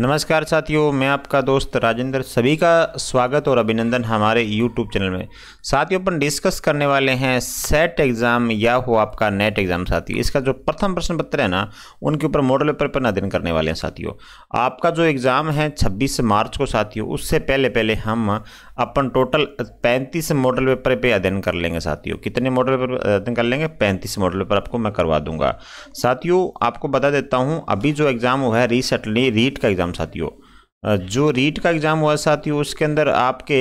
नमस्कार साथियों मैं आपका दोस्त राजेंद्र सभी का स्वागत और अभिनंदन हमारे यूट्यूब चैनल में साथियों अपन डिस्कस करने वाले हैं सेट एग्ज़ाम या हो आपका नेट एग्ज़ाम साथी इसका जो प्रथम प्रश्न पत्र है ना उनके ऊपर मॉडल पेपर पर अध्ययन करने वाले हैं साथियों आपका जो एग्ज़ाम है छब्बीस मार्च को साथियों उससे पहले पहले हम अपन टोटल पैंतीस मॉडल पेपर पर अध्ययन कर लेंगे साथियों कितने मॉडल पेपर अध्ययन कर लेंगे पैंतीस मॉडल पेपर आपको मैं करवा दूंगा साथियों आपको बता देता हूँ अभी जो एग्ज़ाम हुआ है रिसेंटली रीट का एग्ज़ाम साथियों जो रीट का एग्ज़ाम हुआ साथियों उसके अंदर आपके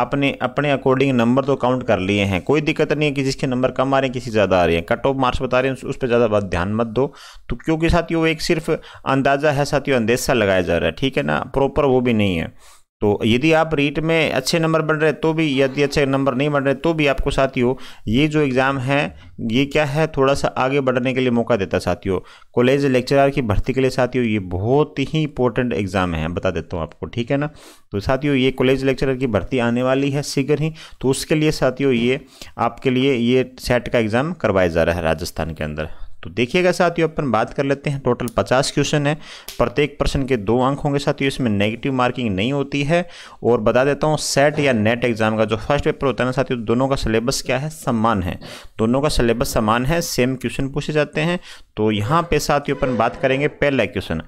आपने अपने अकॉर्डिंग नंबर तो काउंट कर लिए हैं कोई दिक्कत नहीं है कि जिसके नंबर कम आ रहे हैं किसी ज़्यादा आ रहे हैं कट ऑफ मार्क्स बता रहे हैं उस पर ज़्यादा बात ध्यान मत दो तो क्योंकि साथियों एक सिर्फ अंदाज़ा है साथियों अंदेशा लगाया जा रहा है ठीक है ना प्रॉपर वो भी नहीं है तो यदि आप रीट में अच्छे नंबर बन रहे तो भी यदि अच्छे नंबर नहीं बन रहे तो भी आपको साथियों ये जो एग्ज़ाम है ये क्या है थोड़ा सा आगे बढ़ने के लिए मौका देता है साथियों कॉलेज लेक्चरर की भर्ती के लिए साथियों ये बहुत ही इंपॉर्टेंट एग्ज़ाम है बता देता हूँ आपको ठीक है ना तो साथियों ये कॉलेज लेक्चरर की भर्ती आने वाली है शीघ्र ही तो उसके लिए साथियों ये आपके लिए ये सेट का एग्ज़ाम करवाया जा रहा है राजस्थान के अंदर तो देखिएगा साथियों अपन बात कर लेते हैं टोटल 50 क्वेश्चन है प्रत्येक प्रश्न के दो अंक होंगे साथियों इसमें नेगेटिव मार्किंग नहीं होती है और बता देता हूँ सेट या नेट एग्जाम का जो फर्स्ट पेपर होता है ना साथियों दोनों का सिलेबस क्या है समान है दोनों का सिलेबस समान है सेम क्वेश्चन पूछे जाते हैं तो यहाँ पे साथियों अपन बात करेंगे पहला क्वेश्चन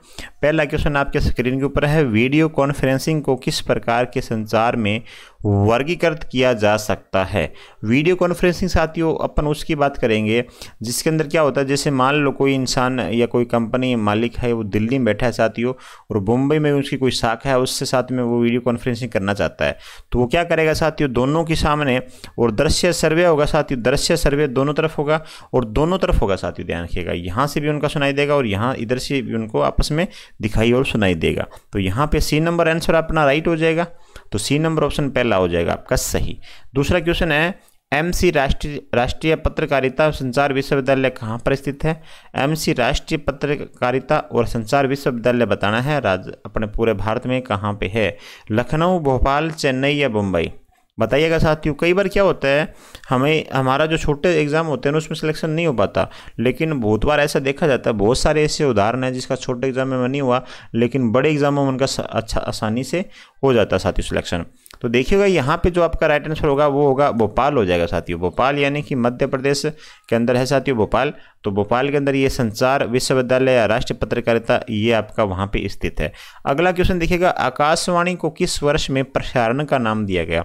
पहला क्वेश्चन आपके स्क्रीन के ऊपर है वीडियो कॉन्फ्रेंसिंग को किस प्रकार के संचार में वर्गीकृत किया जा सकता है वीडियो कॉन्फ्रेंसिंग साथियों अपन उसकी बात करेंगे जिसके अंदर क्या होता है जैसे मान लो कोई इंसान या कोई कंपनी मालिक है वो दिल्ली में बैठा है साथियों और मुंबई में उसकी कोई शाखा है उससे साथ में वो वीडियो कॉन्फ्रेंसिंग करना चाहता है तो वो क्या करेगा साथियों दोनों के सामने और दृश्य सर्वे होगा साथी दृश्य सर्वे दोनों तरफ होगा और दोनों तरफ होगा साथी ध्यान रखिएगा यहाँ से भी उनका सुनाई देगा और यहाँ इधर से भी उनको आपस में दिखाई और सुनाई देगा तो यहाँ पर सी नंबर आंसर अपना राइट हो जाएगा तो सी नंबर ऑप्शन पहला हो जाएगा आपका सही दूसरा क्वेश्चन है एमसी राष्ट्रीय राष्ट्रीय पत्रकारिता और संचार विश्वविद्यालय कहाँ पर स्थित है एमसी राष्ट्रीय पत्रकारिता और संचार विश्वविद्यालय बताना है राज्य अपने पूरे भारत में कहाँ पे है लखनऊ भोपाल चेन्नई या मुंबई बताइएगा साथियों कई बार क्या होता है हमें हमारा जो छोटे एग्ज़ाम होते हैं उसमें सिलेक्शन नहीं हो पाता लेकिन बहुत बार ऐसा देखा जाता है बहुत सारे ऐसे उदाहरण हैं जिसका छोटे एग्ज़ाम में नहीं हुआ लेकिन बड़े एग्ज़ामों में उनका अच्छा आसानी से हो जाता है साथियों सिलेक्शन तो देखिएगा यहाँ पे जो आपका राइट आंसर होगा वो होगा भोपाल हो जाएगा साथियों भोपाल यानी कि मध्य प्रदेश के अंदर है साथियों भोपाल तो भोपाल के अंदर ये संचार विश्वविद्यालय या राष्ट्रीय पत्रकारिता ये आपका वहाँ पे स्थित है अगला क्वेश्चन देखिएगा आकाशवाणी को किस वर्ष में प्रसारण का नाम दिया गया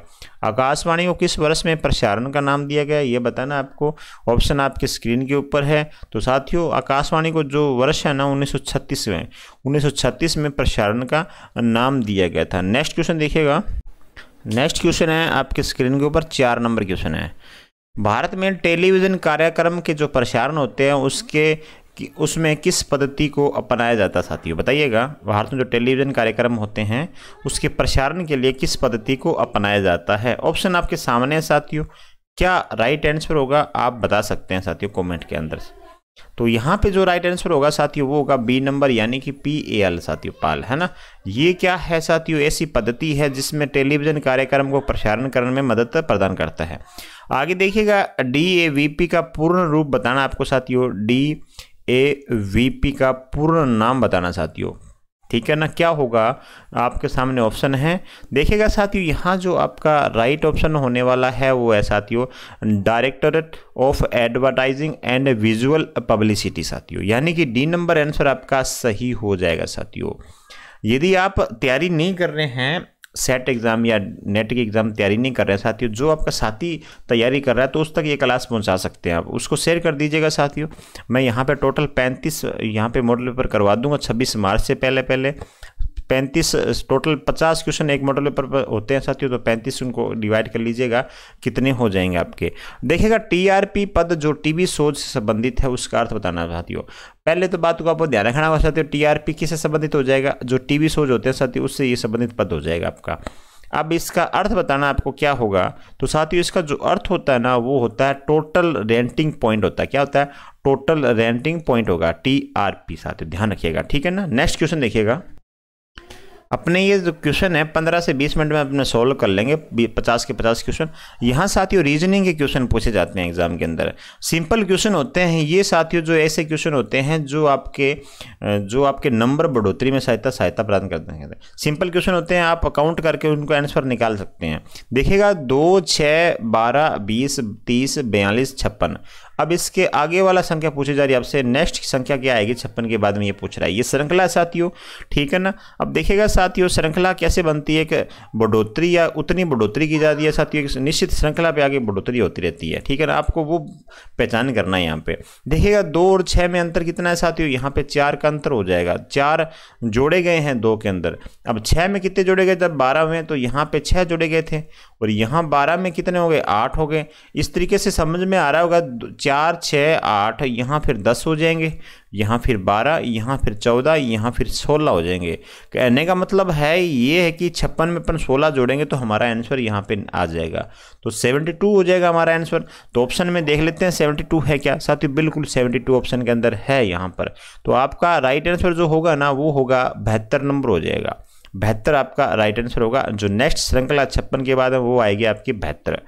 आकाशवाणी को किस वर्ष में प्रसारण का नाम दिया गया ये बताना आपको ऑप्शन आपके स्क्रीन के ऊपर है तो साथियों आकाशवाणी को जो वर्ष है ना उन्नीस में उन्नीस में प्रसारण का नाम दिया गया था नेक्स्ट क्वेश्चन देखिएगा नेक्स्ट क्वेश्चन है आपके स्क्रीन के ऊपर चार नंबर क्वेश्चन है भारत में टेलीविज़न कार्यक्रम के जो प्रसारण होते हैं उसके कि उसमें किस पद्धति को अपनाया जाता है साथियों बताइएगा भारत में जो टेलीविज़न कार्यक्रम होते हैं उसके प्रसारण के लिए किस पद्धति को अपनाया जाता है ऑप्शन आपके सामने है साथियों क्या राइट आंसर होगा आप बता सकते हैं साथियों कमेंट के अंदर से तो यहाँ पे जो राइट आंसर होगा साथियों वो होगा बी नंबर यानी कि पी ए एल साथियों पाल है ना ये क्या है साथियों ऐसी पद्धति है जिसमें टेलीविजन कार्यक्रम को प्रसारण करने में मदद प्रदान करता है आगे देखिएगा डी ए वी पी का पूर्ण रूप बताना आपको साथियों डी ए वी पी का पूर्ण नाम बताना साथियों ठीक है ना क्या होगा आपके सामने ऑप्शन है देखिएगा साथियों यहाँ जो आपका राइट ऑप्शन होने वाला है वो है साथियों directorate of advertising and visual publicity साथियों यानी कि डी नंबर आंसर आपका सही हो जाएगा साथियों यदि आप तैयारी नहीं कर रहे हैं सेट एग्ज़ाम या नेट की एग्ज़ाम तैयारी नहीं कर रहे हैं साथियों जो आपका साथी तैयारी कर रहा है तो उस तक ये क्लास पहुंचा सकते हैं आप उसको शेयर कर दीजिएगा साथियों मैं यहाँ पे टोटल पैंतीस यहाँ पे मॉडल पेपर करवा दूंगा छब्बीस मार्च से पहले पहले पैंतीस टोटल पचास क्वेश्चन एक मॉडल पेपर होते हैं साथियों तो पैंतीस उनको डिवाइड कर लीजिएगा कितने हो जाएंगे आपके देखिएगा टीआरपी पद जो टीवी शोज से संबंधित है उसका अर्थ बताना साथियों पहले तो बात को आपको ध्यान रखना होगा साथियों टीआरपी किससे संबंधित हो जाएगा जो टीवी शोज होते हैं साथियों उससे ये संबंधित पद हो जाएगा आपका अब इसका अर्थ बताना आपको क्या होगा तो साथियों इसका जो अर्थ होता है ना वो होता है टोटल रेंटिंग पॉइंट होता है क्या होता है टोटल रेंटिंग पॉइंट होगा टी आर पी साथियों ध्यान रखिएगा ठीक है ना नेक्स्ट क्वेश्चन देखिएगा अपने ये जो क्वेश्चन है पंद्रह से बीस मिनट में अपने सोल्व कर लेंगे पचास के पचास क्वेश्चन यहाँ साथियों रीजनिंग के क्वेश्चन पूछे जाते हैं एग्जाम के अंदर सिंपल क्वेश्चन होते हैं ये साथियों जो ऐसे क्वेश्चन होते हैं जो आपके जो आपके नंबर बढ़ोतरी में सहायता सहायता प्रदान करते हैं सिंपल क्वेश्चन होते हैं आप अकाउंट करके उनको आंसर निकाल सकते हैं देखिएगा दो छः बारह बीस तीस बयालीस छप्पन अब इसके आगे वाला संख्या पूछी जा रही है आपसे नेक्स्ट संख्या क्या आएगी छप्पन के बाद में ये पूछ रहा है ये श्रृंखला साथियों ठीक है ना अब देखिएगा साथियों श्रृंखला कैसे बनती है कि बढ़ोतरी या उतनी बढ़ोतरी की जाती है साथियों निश्चित श्रृंखला पे आगे बढ़ोतरी होती रहती है ठीक है ना आपको वो पहचान करना है यहाँ पे देखिएगा दो और छः में अंतर कितना है साथियों यहाँ पे चार का अंतर हो जाएगा चार जोड़े गए हैं दो के अंदर अब छः में कितने जोड़े गए जब बारह में तो यहाँ पे छः जोड़े गए थे और यहाँ बारह में कितने हो गए आठ हो गए इस तरीके से समझ में आ रहा होगा चार छः आठ यहाँ फिर दस हो जाएंगे यहाँ फिर बारह यहाँ फिर चौदह यहाँ फिर सोलह हो जाएंगे कहने का मतलब है ये है कि छप्पन में अपन सोलह जोड़ेंगे तो हमारा आंसर यहाँ पे आ जाएगा तो सेवेंटी टू हो जाएगा हमारा आंसर तो ऑप्शन में देख लेते हैं सेवेंटी टू है क्या साथ ही बिल्कुल सेवेंटी टू ऑप्शन के अंदर है यहाँ पर तो आपका राइट आंसर जो होगा ना वो होगा बहत्तर नंबर हो जाएगा बेहतर आपका राइट आंसर होगा जो नेक्स्ट श्रृंखला छप्पन के बाद है वो आएगी आपकी बेहतर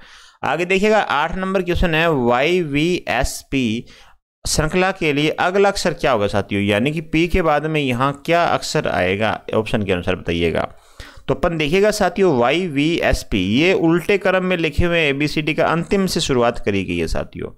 आगे देखिएगा आठ नंबर क्वेश्चन है वाई वी एस पी श्रृंखला के लिए अगला अक्षर क्या होगा साथियों यानी कि पी के बाद में यहाँ क्या अक्षर आएगा ऑप्शन के अनुसार बताइएगा तो अपन देखिएगा साथियों वाई वी एस पी ये उल्टे क्रम में लिखे हुए ए बी सी डी का अंतिम से शुरुआत करी गई है साथियों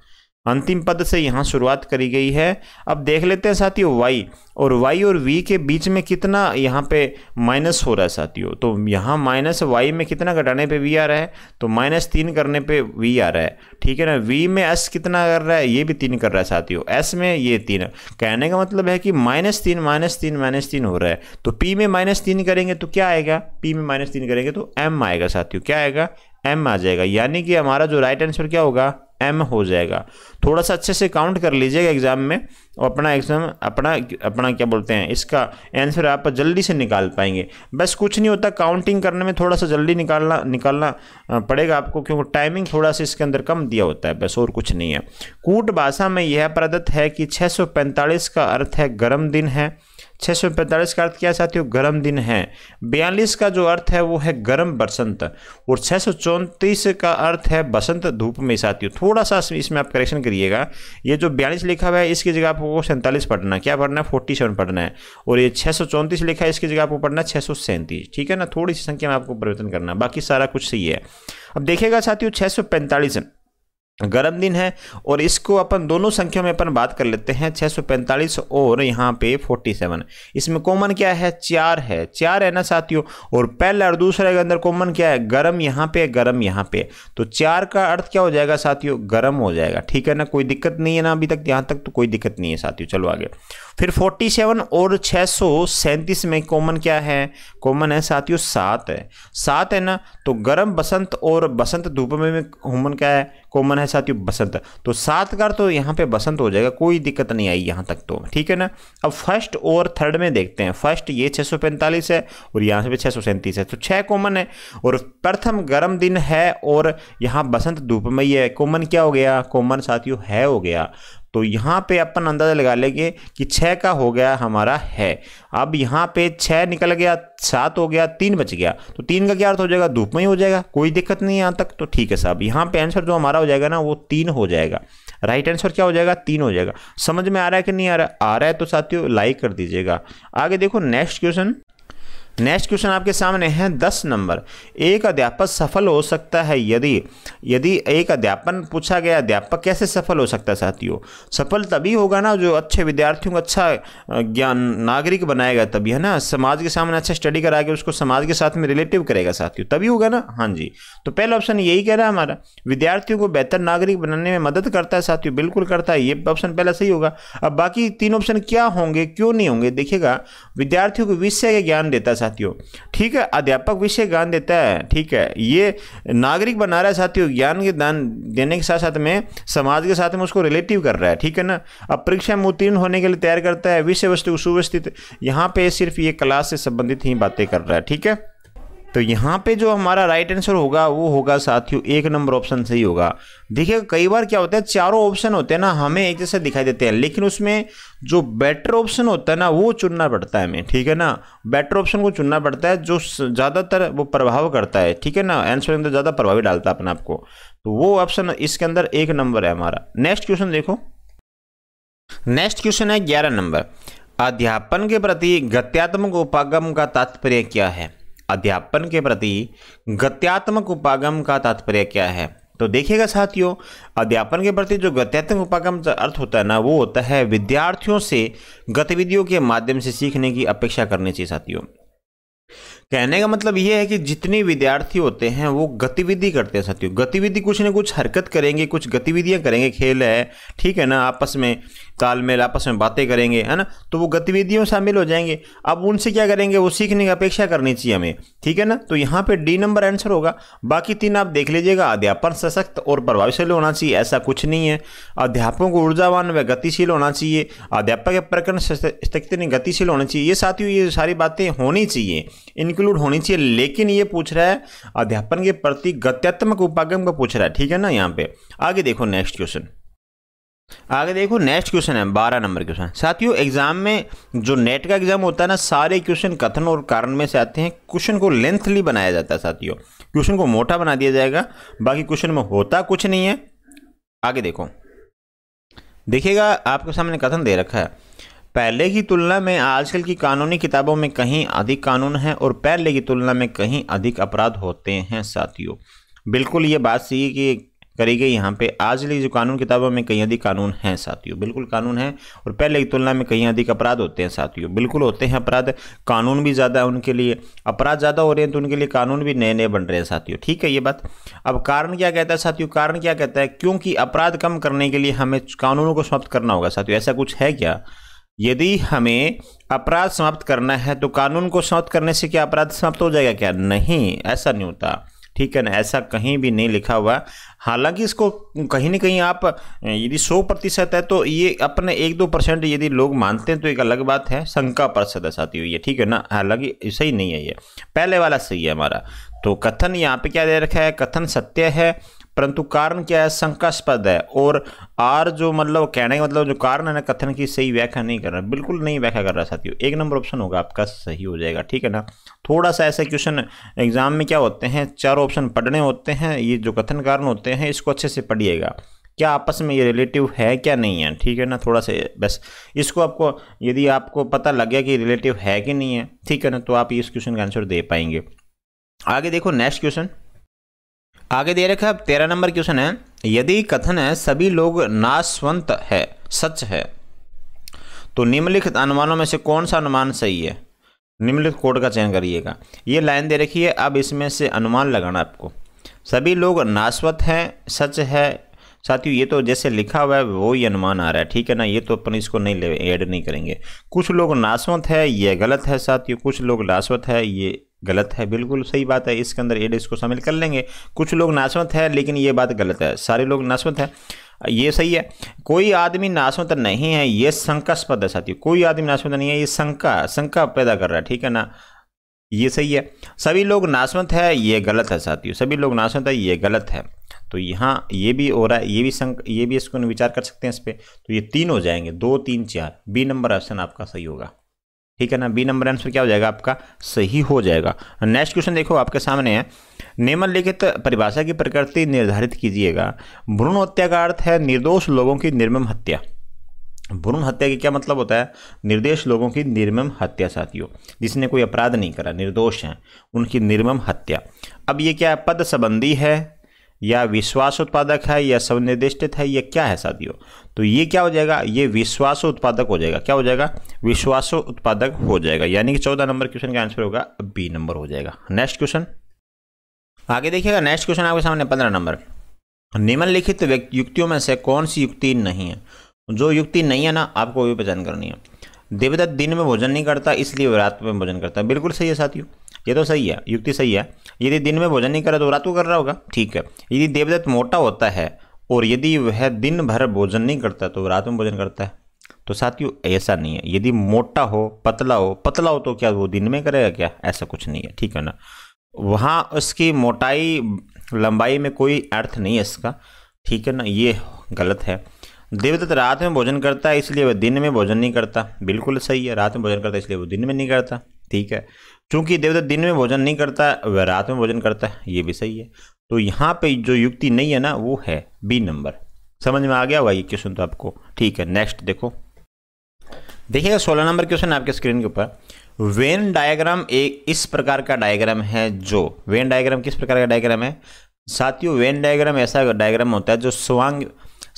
अंतिम पद से यहाँ शुरुआत करी गई है अब देख लेते हैं साथियों वाई और वाई और वी के बीच में कितना यहाँ पे माइनस हो रहा है साथियों तो यहाँ माइनस वाई में कितना घटाने पे वी आ रहा है तो माइनस तीन करने पे वी आ रहा है ठीक है ना वी में एस कितना कर रहा है ये भी तीन कर रहा है साथियों एस में ये तीन कहने का मतलब है कि माइनस तीन माइनस तीन माइनस तीन हो रहा है तो पी में माइनस तीन करेंगे तो क्या आएगा पी में माइनस तीन करेंगे तो एम आएगा साथियों क्या आएगा एम आ जाएगा यानी कि हमारा जो राइट आंसर क्या होगा एम हो जाएगा थोड़ा सा अच्छे से काउंट कर लीजिएगा एग्ज़ाम में और अपना एग्ज़ाम अपना अपना क्या बोलते हैं इसका आंसर आप जल्दी से निकाल पाएंगे बस कुछ नहीं होता काउंटिंग करने में थोड़ा सा जल्दी निकालना निकालना पड़ेगा आपको क्योंकि टाइमिंग थोड़ा सा इसके अंदर कम दिया होता है बस और कुछ नहीं है कूट भाषा में यह प्रदत्त है कि छः का अर्थ है गर्म दिन है छः सौ पैंतालीस का अर्थ क्या साथियों गर्म दिन है बयालीस का जो अर्थ है वो है गर्म बसंत और छः सौ चौंतीस का अर्थ है बसंत धूप में साथियों थोड़ा सा इसमें आप करेक्शन करिएगा ये जो बयालीस लिखा हुआ है इसकी जगह आपको सैंतालीस पढ़ना है क्या पढ़ना है फोर्टी सेवन पढ़ना है और ये छः सौ चौंतीस लिखा है इसकी जगह आपको पढ़ना है छः सौ सैंतीस ठीक है ना थोड़ी सी संख्या में आपको परिवर्तन करना बाकी सारा कुछ सही है अब देखिएगा साथियों छः सौ पैंतालीस गर्म दिन है और इसको अपन दोनों संख्या में अपन बात कर लेते हैं 645 और यहाँ पे 47 इसमें कॉमन क्या है चार है चार है ना साथियों और पहला और दूसरा के अंदर कॉमन क्या है गर्म यहाँ पे गर्म यहाँ पे तो चार का अर्थ क्या हो जाएगा साथियों गर्म हो जाएगा ठीक है ना कोई दिक्कत नहीं है ना अभी तक यहाँ तक तो कोई दिक्कत नहीं है साथियों चलो आगे फिर 47 और छः सौ सैंतीस में कॉमन क्या है कॉमन है साथियों सात है सात है ना तो गर्म बसंत और बसंत धूप में, में क्या है कॉमन है साथियों बसंत तो सात कर तो यहाँ पे बसंत हो जाएगा कोई दिक्कत नहीं आई यहाँ तक तो ठीक है ना अब फर्स्ट और थर्ड में देखते हैं फर्स्ट ये छः सौ पैंतालीस है और यहाँ से भी छः सौ सैंतीस है तो छः कॉमन है और प्रथम गर्म दिन है और यहाँ बसंत धूप में है कॉमन क्या हो गया कॉमन साथियों है हो गया तो यहाँ पे अपन अंदाज़ा लगा लेंगे कि छः का हो गया हमारा है अब यहाँ पे छः निकल गया सात हो गया तीन बच गया तो तीन का क्या अर्थ हो जाएगा धूप में ही हो जाएगा कोई दिक्कत नहीं है यहाँ तक तो ठीक है साहब यहाँ पे आंसर जो हमारा हो जाएगा ना वो तीन हो जाएगा राइट आंसर क्या हो जाएगा तीन हो जाएगा समझ में आ रहा है कि नहीं आ रहा आ रहा है तो साथियों लाइक कर दीजिएगा आगे देखो नेक्स्ट क्वेश्चन नेक्स्ट क्वेश्चन आपके सामने है दस नंबर एक अध्यापक सफल हो सकता है यदि यदि एक अध्यापन पूछा गया अध्यापक कैसे सफल हो सकता है साथियों सफल तभी होगा ना जो अच्छे विद्यार्थियों को अच्छा ज्ञान नागरिक बनाएगा तभी है ना समाज के सामने अच्छा स्टडी करा के उसको समाज के साथ में रिलेटिव करेगा साथियों तभी होगा ना हाँ जी तो पहला ऑप्शन यही कह रहा है हमारा विद्यार्थियों को बेहतर नागरिक बनाने में मदद करता है साथियों बिल्कुल करता है ये ऑप्शन पहला सही होगा अब बाकी तीन ऑप्शन क्या होंगे क्यों नहीं होंगे देखिएगा विद्यार्थियों को विषय का ज्ञान देता है साथियों ठीक है अध्यापक विषय ज्ञान देता है ठीक है ये नागरिक बना रहा है साथियों ज्ञान के दान देने के साथ साथ में समाज के साथ में उसको रिलेटिव कर रहा है ठीक है ना अब परीक्षा में उत्तीर्ण होने के लिए तैयार करता है विषय वस्तु सुव्यवस्थित यहाँ पे सिर्फ ये क्लास से संबंधित ही बातें कर रहा है ठीक है तो यहाँ पे जो हमारा राइट आंसर होगा वो होगा साथियों एक नंबर ऑप्शन सही होगा देखिएगा कई बार क्या होता है चारों ऑप्शन होते हैं ना हमें एक जैसे दिखाई देते हैं लेकिन उसमें जो बेटर ऑप्शन होता है ना वो चुनना पड़ता है हमें ठीक है ना बेटर ऑप्शन को चुनना पड़ता है जो ज़्यादातर वो प्रभाव करता है ठीक है ना आंसर के अंदर ज़्यादा प्रभावी डालता है अपने आपको तो वो ऑप्शन इसके अंदर एक नंबर है हमारा नेक्स्ट क्वेश्चन देखो नेक्स्ट क्वेश्चन है ग्यारह नंबर अध्यापन के प्रति गत्यात्मक उपागम का तात्पर्य क्या है अध्यापन के प्रति गत्यात्मक उपागम का तात्पर्य क्या है तो देखिएगा साथियों अध्यापन के प्रति जो गत्यात्मक उपागम का अर्थ होता है ना वो होता है विद्यार्थियों से गतिविधियों के माध्यम से सीखने की अपेक्षा करनी चाहिए साथियों कहने का मतलब ये है कि जितने विद्यार्थी होते हैं वो गतिविधि करते हैं साथियों गतिविधि कुछ ना कुछ हरकत करेंगे कुछ गतिविधियां करेंगे खेल है ठीक है ना आपस में तालमेल आपस में बातें करेंगे है ना तो वो गतिविधियों शामिल हो जाएंगे अब उनसे क्या करेंगे वो सीखने की अपेक्षा करनी चाहिए हमें ठीक है ना तो यहाँ पर डी नंबर आंसर होगा बाकी तीन आप देख लीजिएगा अध्यापन सशक्त और प्रभावशाली होना चाहिए ऐसा कुछ नहीं है अध्यापकों को ऊर्जावान व गतिशील होना चाहिए अध्यापक के प्रकरण गतिशील होना चाहिए ये साथियों ये सारी बातें होनी चाहिए इनको इंक्लूड होनी चाहिए लेकिन ये पूछ रहा है अध्यापन के प्रति गत्यात्मक उपागम का पूछ रहा है ठीक है ना यहाँ पे आगे देखो नेक्स्ट क्वेश्चन आगे देखो नेक्स्ट क्वेश्चन है बारह नंबर क्वेश्चन साथियों एग्जाम में जो नेट का एग्जाम होता है ना सारे क्वेश्चन कथन और कारण में से आते हैं क्वेश्चन को लेंथली बनाया जाता है साथियों क्वेश्चन को मोटा बना दिया जाएगा बाकी क्वेश्चन में होता कुछ नहीं है आगे देखो देखिएगा आपके सामने कथन दे रखा है पहले की तुलना में आजकल की कानूनी किताबों में कहीं अधिक कानून हैं और पहले की तुलना में कहीं अधिक अपराध होते हैं साथियों बिल्कुल ये बात सही कि करी गई यहाँ पे आज की जो कानून किताबों में कहीं अधिक कानून हैं साथियों बिल्कुल कानून है और पहले की तुलना में कहीं अधिक अपराध होते हैं साथियों बिल्कुल होते हैं अपराध कानून भी ज़्यादा है उनके लिए अपराध ज़्यादा हो रहे हैं तो उनके लिए कानून भी नए नए बन रहे हैं साथियों ठीक है ये बात अब कारण क्या कहता है साथियों कारण क्या कहता है क्योंकि अपराध कम करने के लिए हमें कानूनों को समाप्त करना होगा साथियों ऐसा कुछ है क्या यदि हमें अपराध समाप्त करना है तो कानून को समाप्त करने से क्या अपराध समाप्त हो जाएगा क्या नहीं ऐसा नहीं होता ठीक है ना ऐसा कहीं भी नहीं लिखा हुआ हालांकि इसको कहीं ना कहीं आप यदि सौ प्रतिशत है तो ये अपने एक दो परसेंट यदि लोग मानते हैं तो एक अलग बात है शंका प्रतिशत आती हुई है ठीक है ना हालांकि सही नहीं है ये पहले वाला सही है हमारा तो कथन यहाँ पे क्या दे रखा है कथन सत्य है परंतु कारण क्या है शंकास्पद है और आर जो मतलब कहने का मतलब जो कारण है ना कथन की सही व्याख्या नहीं कर रहा बिल्कुल नहीं व्याख्या कर रहा साथियों एक नंबर ऑप्शन होगा आपका सही हो जाएगा ठीक है ना थोड़ा सा ऐसे क्वेश्चन एग्जाम में क्या होते हैं चार ऑप्शन पढ़ने होते हैं ये जो कथन कारण होते हैं इसको अच्छे से पढ़िएगा क्या आपस में ये रिलेटिव है क्या नहीं है ठीक है ना थोड़ा सा बस इसको आपको यदि आपको पता लग गया कि रिलेटिव है कि नहीं है ठीक है ना तो आप इस क्वेश्चन का आंसर दे पाएंगे आगे देखो नेक्स्ट क्वेश्चन आगे दे रखा है अब तेरह नंबर क्वेश्चन है यदि कथन है सभी लोग नाशवंत है सच है तो निम्नलिखित अनुमानों में से कौन सा अनुमान सही है निम्नलिखित कोड का चयन करिएगा ये लाइन दे रखी है अब इसमें से अनुमान लगाना आपको सभी लोग नाशवत हैं सच है साथियों ये तो जैसे लिखा हुआ है वो ही अनुमान आ रहा है ठीक है ना ये तो अपन इसको नहीं ले ऐड नहीं करेंगे कुछ लोग नाशवत है ये गलत है साथियों कुछ लोग नाशवत है ये गलत है बिल्कुल सही बात है इसके अंदर एड इसको शामिल कर लेंगे कुछ लोग नाशवंत है लेकिन ये बात गलत है सारे लोग नाशवंत है ये सही है कोई आदमी नाशवंत नहीं है ये शंकास्पद है साथी कोई आदमी नाशवंत नहीं है ये शंका शंका पैदा कर रहा है ठीक है ना ये सही है सभी लोग नाशवंत है ये गलत है साथियों सभी लोग नाशवंत है ये गलत है तो यहाँ ये भी हो रहा है ये भी संक ये भी इसको विचार कर सकते हैं इस पर तो ये तीन हो जाएंगे दो तीन चार बी नंबर ऑप्शन आपका सही होगा ठीक है ना बी नंबर आंसर क्या हो जाएगा आपका सही हो जाएगा नेक्स्ट क्वेश्चन देखो आपके सामने है निम्न लिखित परिभाषा की प्रकृति निर्धारित कीजिएगा भ्रूण हत्या का अर्थ है निर्दोष लोगों की निर्मम हत्या भ्रूण हत्या की क्या मतलब होता है निर्देश लोगों की निर्मम हत्या साथियों जिसने कोई अपराध नहीं करा निर्दोष हैं उनकी निर्मम हत्या अब ये क्या पद संबंधी है या विश्वास उत्पादक है या स्वनिर्दिष्टित है या क्या है साथियों तो ये क्या हो जाएगा ये विश्वास उत्पादक हो जाएगा क्या हो जाएगा विश्वास उत्पादक हो जाएगा यानी कि चौदह नंबर क्वेश्चन का आंसर होगा बी नंबर हो जाएगा नेक्स्ट क्वेश्चन आगे देखिएगा नेक्स्ट क्वेश्चन आपके सामने पंद्रह नंबर निम्नलिखित युक्तियों में से कौन सी युक्ति नहीं है जो युक्ति नहीं है ना आपको भी पहचान करनी है देवदत्त दिन में भोजन नहीं करता इसलिए रात में भोजन करता है बिल्कुल सही है साथियों ये तो सही है युक्ति सही है यदि दिन में भोजन नहीं कर रहा तो रात को कर रहा होगा ठीक है यदि देवदत्त मोटा होता है और यदि वह दिन भर भोजन नहीं करता तो रात में भोजन करता है तो साथियों ऐसा नहीं है यदि मोटा हो पतला हो पतला हो तो क्या वो दिन में करेगा क्या ऐसा कुछ नहीं है ठीक है ना वहाँ उसकी मोटाई लंबाई में कोई अर्थ नहीं है इसका ठीक है ना ये गलत है देवदत्त रात में भोजन करता है इसलिए वह दिन में भोजन नहीं करता बिल्कुल सही है रात में भोजन करता है इसलिए वो दिन में नहीं करता ठीक है चूंकि देवदत्त तो दिन में भोजन नहीं करता वह रात में भोजन करता है ये भी सही है तो यहाँ पे जो युक्ति नहीं है ना वो है बी नंबर समझ में आ गया हुआ ये क्वेश्चन तो आपको ठीक है नेक्स्ट देखो देखिएगा सोलह नंबर क्वेश्चन आपके स्क्रीन के ऊपर वेन डायग्राम एक इस प्रकार का डायग्राम है जो वेन डायग्राम किस प्रकार का डायग्राम है साथियों वेन डायग्राम ऐसा डायग्राम होता है जो स्वांग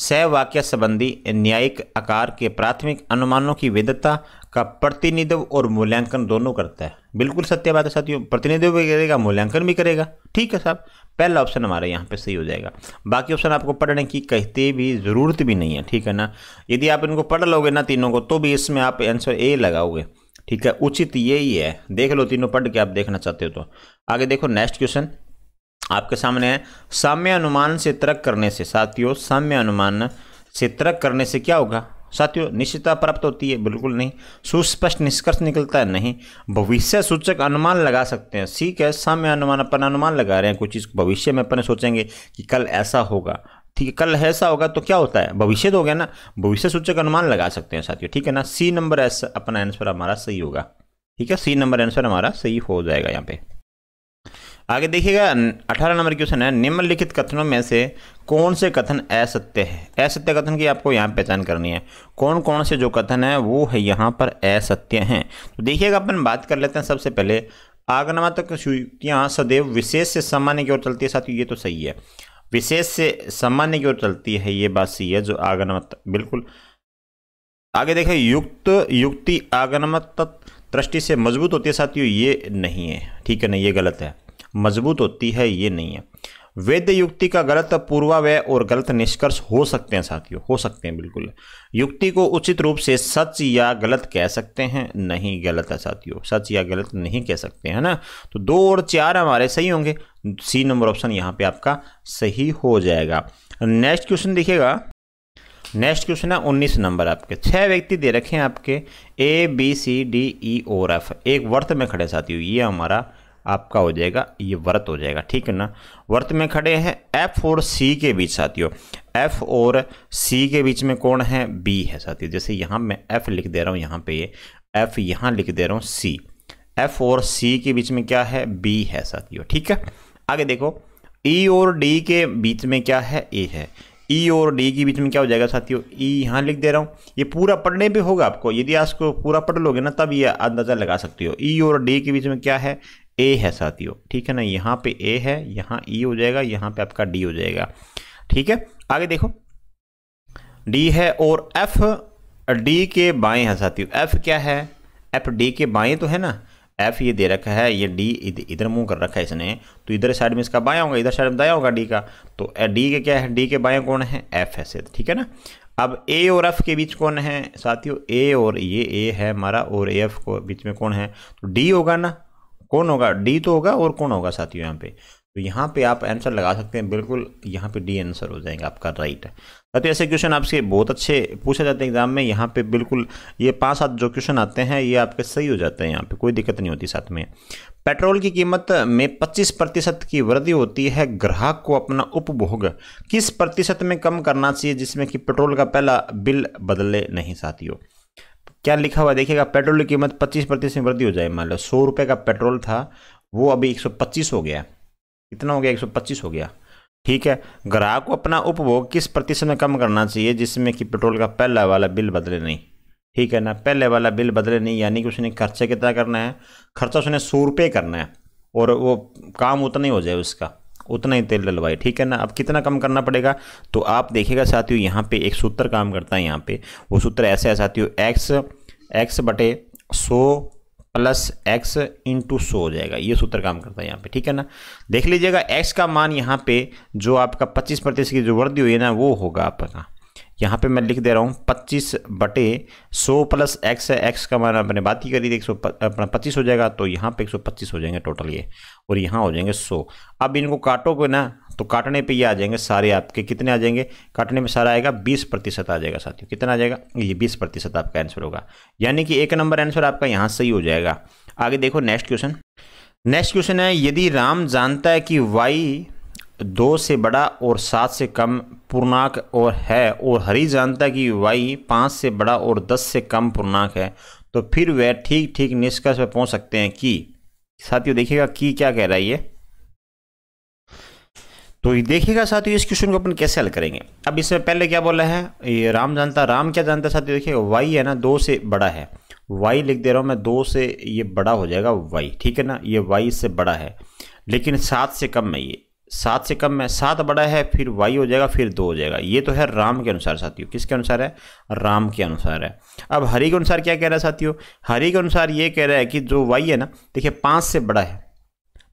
सह वाक्य संबंधी न्यायिक आकार के प्राथमिक अनुमानों की विधता का प्रतिनिधित्व और मूल्यांकन दोनों करता है बिल्कुल सत्य बात है साथियों प्रतिनिधित्व भी करेगा मूल्यांकन भी करेगा ठीक है साहब पहला ऑप्शन हमारा यहाँ पे सही हो जाएगा बाकी ऑप्शन आपको पढ़ने की कहते भी ज़रूरत भी नहीं है ठीक है ना यदि आप इनको पढ़ लोगे ना तीनों को तो भी इसमें आप आंसर ए लगाओगे ठीक है उचित यही है देख लो तीनों पढ़ के आप देखना चाहते हो तो आगे देखो नेक्स्ट क्वेश्चन आपके सामने है साम्य अनुमान से तर्क करने से साथियों साम्य अनुमान से तर्क करने से क्या होगा साथियों निश्चितता प्राप्त होती है बिल्कुल नहीं सुस्पष्ट निष्कर्ष निकलता है नहीं भविष्य सूचक अनुमान लगा सकते हैं सी है समय अनुमान अपन अनुमान लगा रहे हैं कुछ चीज़ भविष्य में अपन सोचेंगे कि कल ऐसा होगा ठीक है कल ऐसा होगा तो क्या होता है भविष्य तो हो गया ना भविष्य सूचक अनुमान लगा सकते हैं साथियों ठीक है ना सी नंबर ऐसा अपना आंसर हमारा सही होगा ठीक है सी नंबर आंसर हमारा सही हो जाएगा यहाँ पे आगे देखिएगा अठारह नंबर क्वेश्चन है निम्नलिखित कथनों में से कौन से कथन असत्य है असत्य कथन की आपको यहाँ पहचान करनी है कौन कौन से जो कथन है वो है यहाँ पर असत्य हैं तो देखिएगा अपन बात कर लेते हैं सबसे पहले आगनमातक युक्तियाँ सदैव विशेष से सामान्य की ओर चलती है साथियों ये तो सही है विशेष से सामान्य की ओर चलती है ये बात सही है जो आगनमत बिल्कुल आगे देखें युक्त युक्ति आगनमत दृष्टि से मजबूत होती है साथियों ये नहीं है ठीक है ना ये गलत है मजबूत होती है ये नहीं है वेद युक्ति का गलत पूर्वावय और गलत निष्कर्ष हो सकते हैं साथियों हो सकते हैं बिल्कुल युक्ति को उचित रूप से सच या गलत कह सकते हैं नहीं गलत है साथियों सच या गलत नहीं कह सकते हैं ना तो दो और चार हमारे सही होंगे सी नंबर ऑप्शन यहाँ पे आपका सही हो जाएगा नेक्स्ट क्वेश्चन देखिएगा नेक्स्ट क्वेश्चन है उन्नीस नंबर आपके छह व्यक्ति दे रखे हैं आपके A B C D E और एफ एक वर्त में खड़े साथियों ये हमारा आपका हो जाएगा ये वर्त हो जाएगा ठीक है ना वर्त में खड़े हैं एफ और सी के बीच साथियों एफ और सी के बीच में कौन है बी है साथियों जैसे यहाँ मैं एफ लिख दे रहा हूँ यहाँ पे एफ यहाँ लिख दे रहा हूँ सी एफ और सी के बीच में क्या है बी है साथियों ठीक है आगे देखो ई e और डी के बीच में क्या है ए है ई e और डी के बीच में क्या हो जाएगा साथियों ई e यहाँ लिख दे रहा हूँ ये पूरा पढ़ने भी होगा आपको यदि आप इसको पूरा पढ़ लोगे ना तब ये अंदाज़ा लगा सकते हो ई e और डी के बीच में क्या है ए है साथियों ठीक है ना यहाँ पे ए है यहाँ ई e हो जाएगा यहाँ पे आपका डी हो जाएगा ठीक है आगे देखो डी है और एफ डी के बाएं है साथियों एफ क्या है एफ डी के बाएं तो है ना एफ ये दे रखा है ये डी इधर मुंह कर रखा है इसने तो इधर साइड में इसका बाया होगा इधर साइड में दाया होगा डी का तो डी के क्या है डी के बाएं कौन है एफ है सिर्फ ठीक है ना अब ए और एफ के बीच कौन है साथियों ए और ये ए है हमारा और ए एफ को बीच में कौन है तो डी होगा ना कौन होगा डी तो होगा और कौन होगा साथियों यहाँ पे तो यहाँ पे आप आंसर लगा सकते हैं बिल्कुल यहाँ पे डी आंसर हो जाएगा आपका राइट तो ऐसे क्वेश्चन आपसे बहुत अच्छे पूछे जाते हैं एग्जाम में यहाँ पे बिल्कुल ये पाँच सात जो क्वेश्चन आते हैं ये आपके सही हो जाते हैं यहाँ पे कोई दिक्कत नहीं होती साथ में पेट्रोल की कीमत में 25 प्रतिशत की वृद्धि होती है ग्राहक को अपना उपभोग किस प्रतिशत में कम करना चाहिए जिसमें कि पेट्रोल का पहला बिल बदले नहीं साथियों क्या लिखा हुआ देखिएगा पेट्रोल की कीमत 25 प्रतिशत में वृद्धि हो जाए मान लो सौ रुपये का पेट्रोल था वो अभी 125 हो गया कितना हो गया 125 हो गया ठीक है ग्राहक को अपना उपभोग किस प्रतिशत में कम करना चाहिए जिसमें कि पेट्रोल का पहला वाला बिल बदले नहीं ठीक है ना पहले वाला बिल बदले नहीं यानी कि उसने खर्चा कितना करना है खर्चा उसने सौ रुपये करना है और वो काम उतना ही हो जाए उसका उतना ही तेल डलवाए ठीक है ना अब कितना कम करना पड़ेगा तो आप देखिएगा साथियों यहाँ पे एक सूत्र काम करता है यहाँ पे वो सूत्र ऐसे है साथियों एक्स एक्स बटे सो प्लस एक्स इंटू सो हो जाएगा ये सूत्र काम करता है यहाँ पे ठीक है ना देख लीजिएगा एक्स का मान यहाँ पे जो आपका पच्चीस प्रतिशत की जो वृद्धि हुई है ना वो होगा आपका यहाँ पे मैं लिख दे रहा हूँ पच्चीस बटे 100 प्लस एक्स है एक्स का मैंने अपने बात ही करी थी एक सौ अपना पच्चीस हो जाएगा तो यहाँ पे एक सौ पच्चीस हो जाएंगे टोटल ये और यहाँ हो जाएंगे 100 अब इनको काटोगे ना तो काटने पे ये आ जाएंगे सारे आपके कितने आ जाएंगे काटने में सारा आएगा बीस प्रतिशत आ जाएगा साथियों कितना आ जाएगा ये बीस प्रतिशत आपका आंसर होगा यानी कि एक नंबर आंसर आपका यहाँ सही हो जाएगा आगे देखो नेक्स्ट क्वेश्चन नेक्स्ट क्वेश्चन है यदि राम जानता है कि वाई दो से बड़ा और सात से कम पूर्णांक और है और हरी जानता कि वाई पाँच से बड़ा और दस से कम पूर्णांक है तो फिर वह ठीक ठीक निष्कर्ष पर पहुंच सकते हैं कि साथियों देखिएगा कि क्या कह रहा है ये तो ये देखिएगा साथियों इस क्वेश्चन को अपन कैसे हल करेंगे अब इसमें पहले क्या बोला है ये राम जानता राम क्या जानता है साथियों देखिए वाई है ना दो से बड़ा है वाई लिख दे रहा हूँ मैं दो से ये बड़ा हो जाएगा वाई ठीक है ना ये वाई से बड़ा है लेकिन सात से कम है ये सात से कम है सात बड़ा है फिर वाई हो जाएगा फिर दो हो जाएगा ये तो है राम के अनुसार साथियों किसके अनुसार है राम के अनुसार है अब हरि के अनुसार क्या कह रहा है साथियों हरि के अनुसार ये कह रहा है कि जो वाई है ना देखिए पाँच से बड़ा है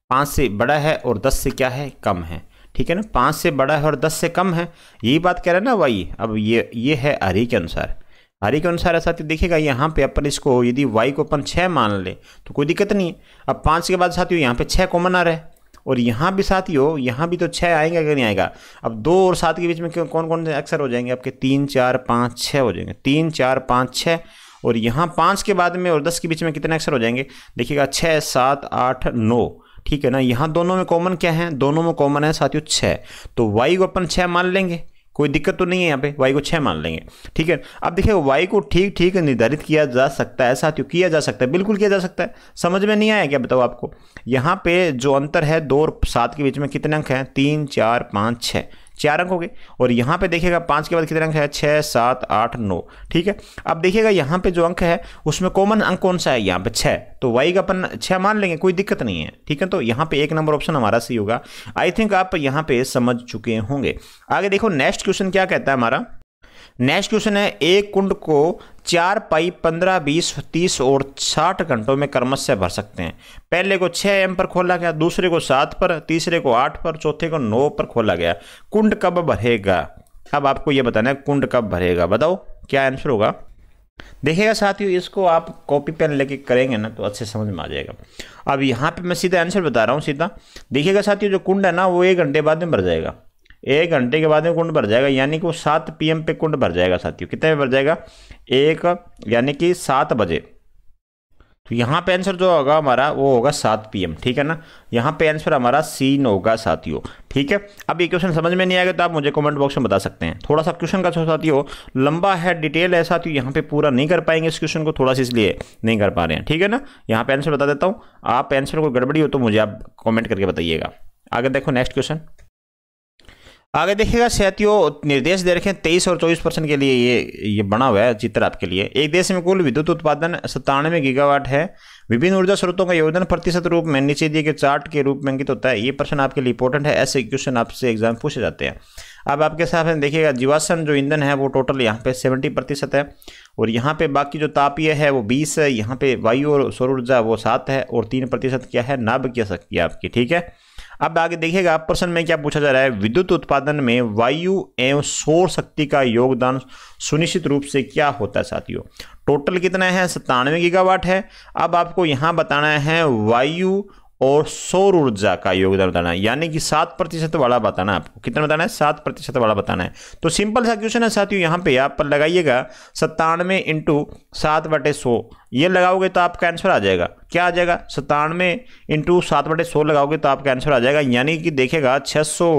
पाँच से बड़ा है और दस से क्या है कम है ठीक है ना पाँच से बड़ा है और दस से कम है यही बात कह रहा है ना वाई अब ये ये है हरि के अनुसार हरी के अनुसार है साथियों देखिएगा यहाँ पे अपन इसको यदि वाई को अपन छः मान ले तो कोई दिक्कत नहीं है अब पाँच के बाद साथियों यहाँ पे छः कॉमन आ रहा है और यहाँ भी साथ ही हो यहाँ भी तो छः आएंगे कि नहीं आएगा अब दो और सात के बीच में कौन कौन से अक्सर हो जाएंगे आपके तीन चार पाँच छः हो जाएंगे तीन चार पाँच छः और यहाँ पाँच के बाद में और दस के बीच में कितने अक्सर हो जाएंगे देखिएगा छः सात आठ नौ ठीक है ना यहाँ दोनों में कॉमन क्या है दोनों में कॉमन है साथियों छः तो वाई को अपन छः मान लेंगे कोई दिक्कत तो नहीं है यहाँ पे वाई को छः मान लेंगे ठीक है अब देखिए वाई को ठीक ठीक निर्धारित किया जा सकता है साथियों किया जा सकता है बिल्कुल किया जा सकता है समझ में नहीं आया क्या बताओ आपको यहाँ पे जो अंतर है दो और सात के बीच में कितने अंक हैं तीन चार पाँच छः चार अंक हो गए और यहाँ पे देखिएगा पाँच के बाद कितने अंक है छः सात आठ नौ ठीक है अब देखिएगा यहाँ पे जो अंक है उसमें कॉमन अंक कौन सा है यहाँ पे छः तो वाई का अपन छः मान लेंगे कोई दिक्कत नहीं है ठीक है तो यहाँ पे एक नंबर ऑप्शन हमारा सही होगा आई थिंक आप यहाँ पे समझ चुके होंगे आगे देखो नेक्स्ट क्वेश्चन क्या कहता है हमारा नेक्स्ट क्वेश्चन है एक कुंड को चार पाई पंद्रह बीस तीस और साठ घंटों में कर्मश से भर सकते हैं पहले को छः एम पर खोला गया दूसरे को सात पर तीसरे को आठ पर चौथे को नौ पर खोला गया कुंड कब भरेगा अब आपको ये बताना है कुंड कब भरेगा बताओ क्या आंसर होगा देखिएगा साथियों इसको आप कॉपी पेन लेके करेंगे ना तो अच्छे समझ में आ जाएगा अब यहाँ पे मैं सीधा आंसर बता रहा हूँ सीधा देखिएगा साथियों जो कुंड है ना वो एक घंटे बाद में भर जाएगा एक घंटे के बाद में कुंड भर जाएगा यानी कि वो सात पी पे कुंड भर जाएगा साथियों कितने भर जाएगा एक यानी कि सात बजे तो यहाँ पे आंसर जो होगा हमारा वो होगा सात पीएम ठीक है ना यहाँ पे आंसर हमारा सीन होगा साथियों ठीक है अब ये क्वेश्चन समझ में नहीं आएगा तो आप मुझे कमेंट बॉक्स में बता सकते हैं थोड़ा सा क्वेश्चन का साथियों लंबा है डिटेल है साथियों यहाँ पे पूरा नहीं कर पाएंगे इस क्वेश्चन को थोड़ा सा इसलिए नहीं कर पा रहे हैं ठीक है ना यहाँ पे आंसर बता देता हूँ आप आंसर को गड़बड़ी हो तो मुझे आप कॉमेंट करके बताइएगा आगे देखो नेक्स्ट क्वेश्चन आगे देखिएगा सेहतियों निर्देश दे रखे तेईस और चौबीस परसेंट के लिए ये ये बना हुआ है चित्र आपके लिए एक देश में कुल विद्युत उत्पादन सत्तानवे गीगावाट है विभिन्न ऊर्जा स्रोतों का योगदान प्रतिशत रूप में नीचे दिए गए चार्ट के रूप में अंकित होता है ये प्रश्न आपके लिए इंपॉर्टेंट है ऐसे क्वेश्चन आपसे एग्जाम पूछे जाते हैं अब आपके सामने देखिएगा जीवासन जो ईंधन है वो टोटल यहाँ पे सेवेंटी प्रतिशत है और यहाँ पे बाकी जो तापीय है वो बीस है यहाँ पे वायु और सौर ऊर्जा वो सात है और तीन प्रतिशत क्या है नाभिकीय शक्ति आपकी ठीक है अब आगे देखिएगा प्रश्न में क्या पूछा जा रहा है विद्युत उत्पादन में वायु एवं सौर शक्ति का योगदान सुनिश्चित रूप से क्या होता है साथियों टोटल कितना है सत्तानवे गीगावाट है अब आपको यहाँ बताना है वायु और सौर ऊर्जा का योगदान बताना है यानी कि सात प्रतिशत वाला बताना है आपको कितना बताना है सात प्रतिशत वाला बताना है तो सिंपल सा क्वेश्चन है साथियों यहाँ पे आप पर लगाइएगा सत्तानवे इंटू सात बटे सौ ये लगाओगे तो आपका आंसर आ जाएगा क्या आ जाएगा सतानवे इंटू सात बटे सोलह लगाओगे तो आपका आंसर आ जाएगा यानी कि देखेगा छः सौ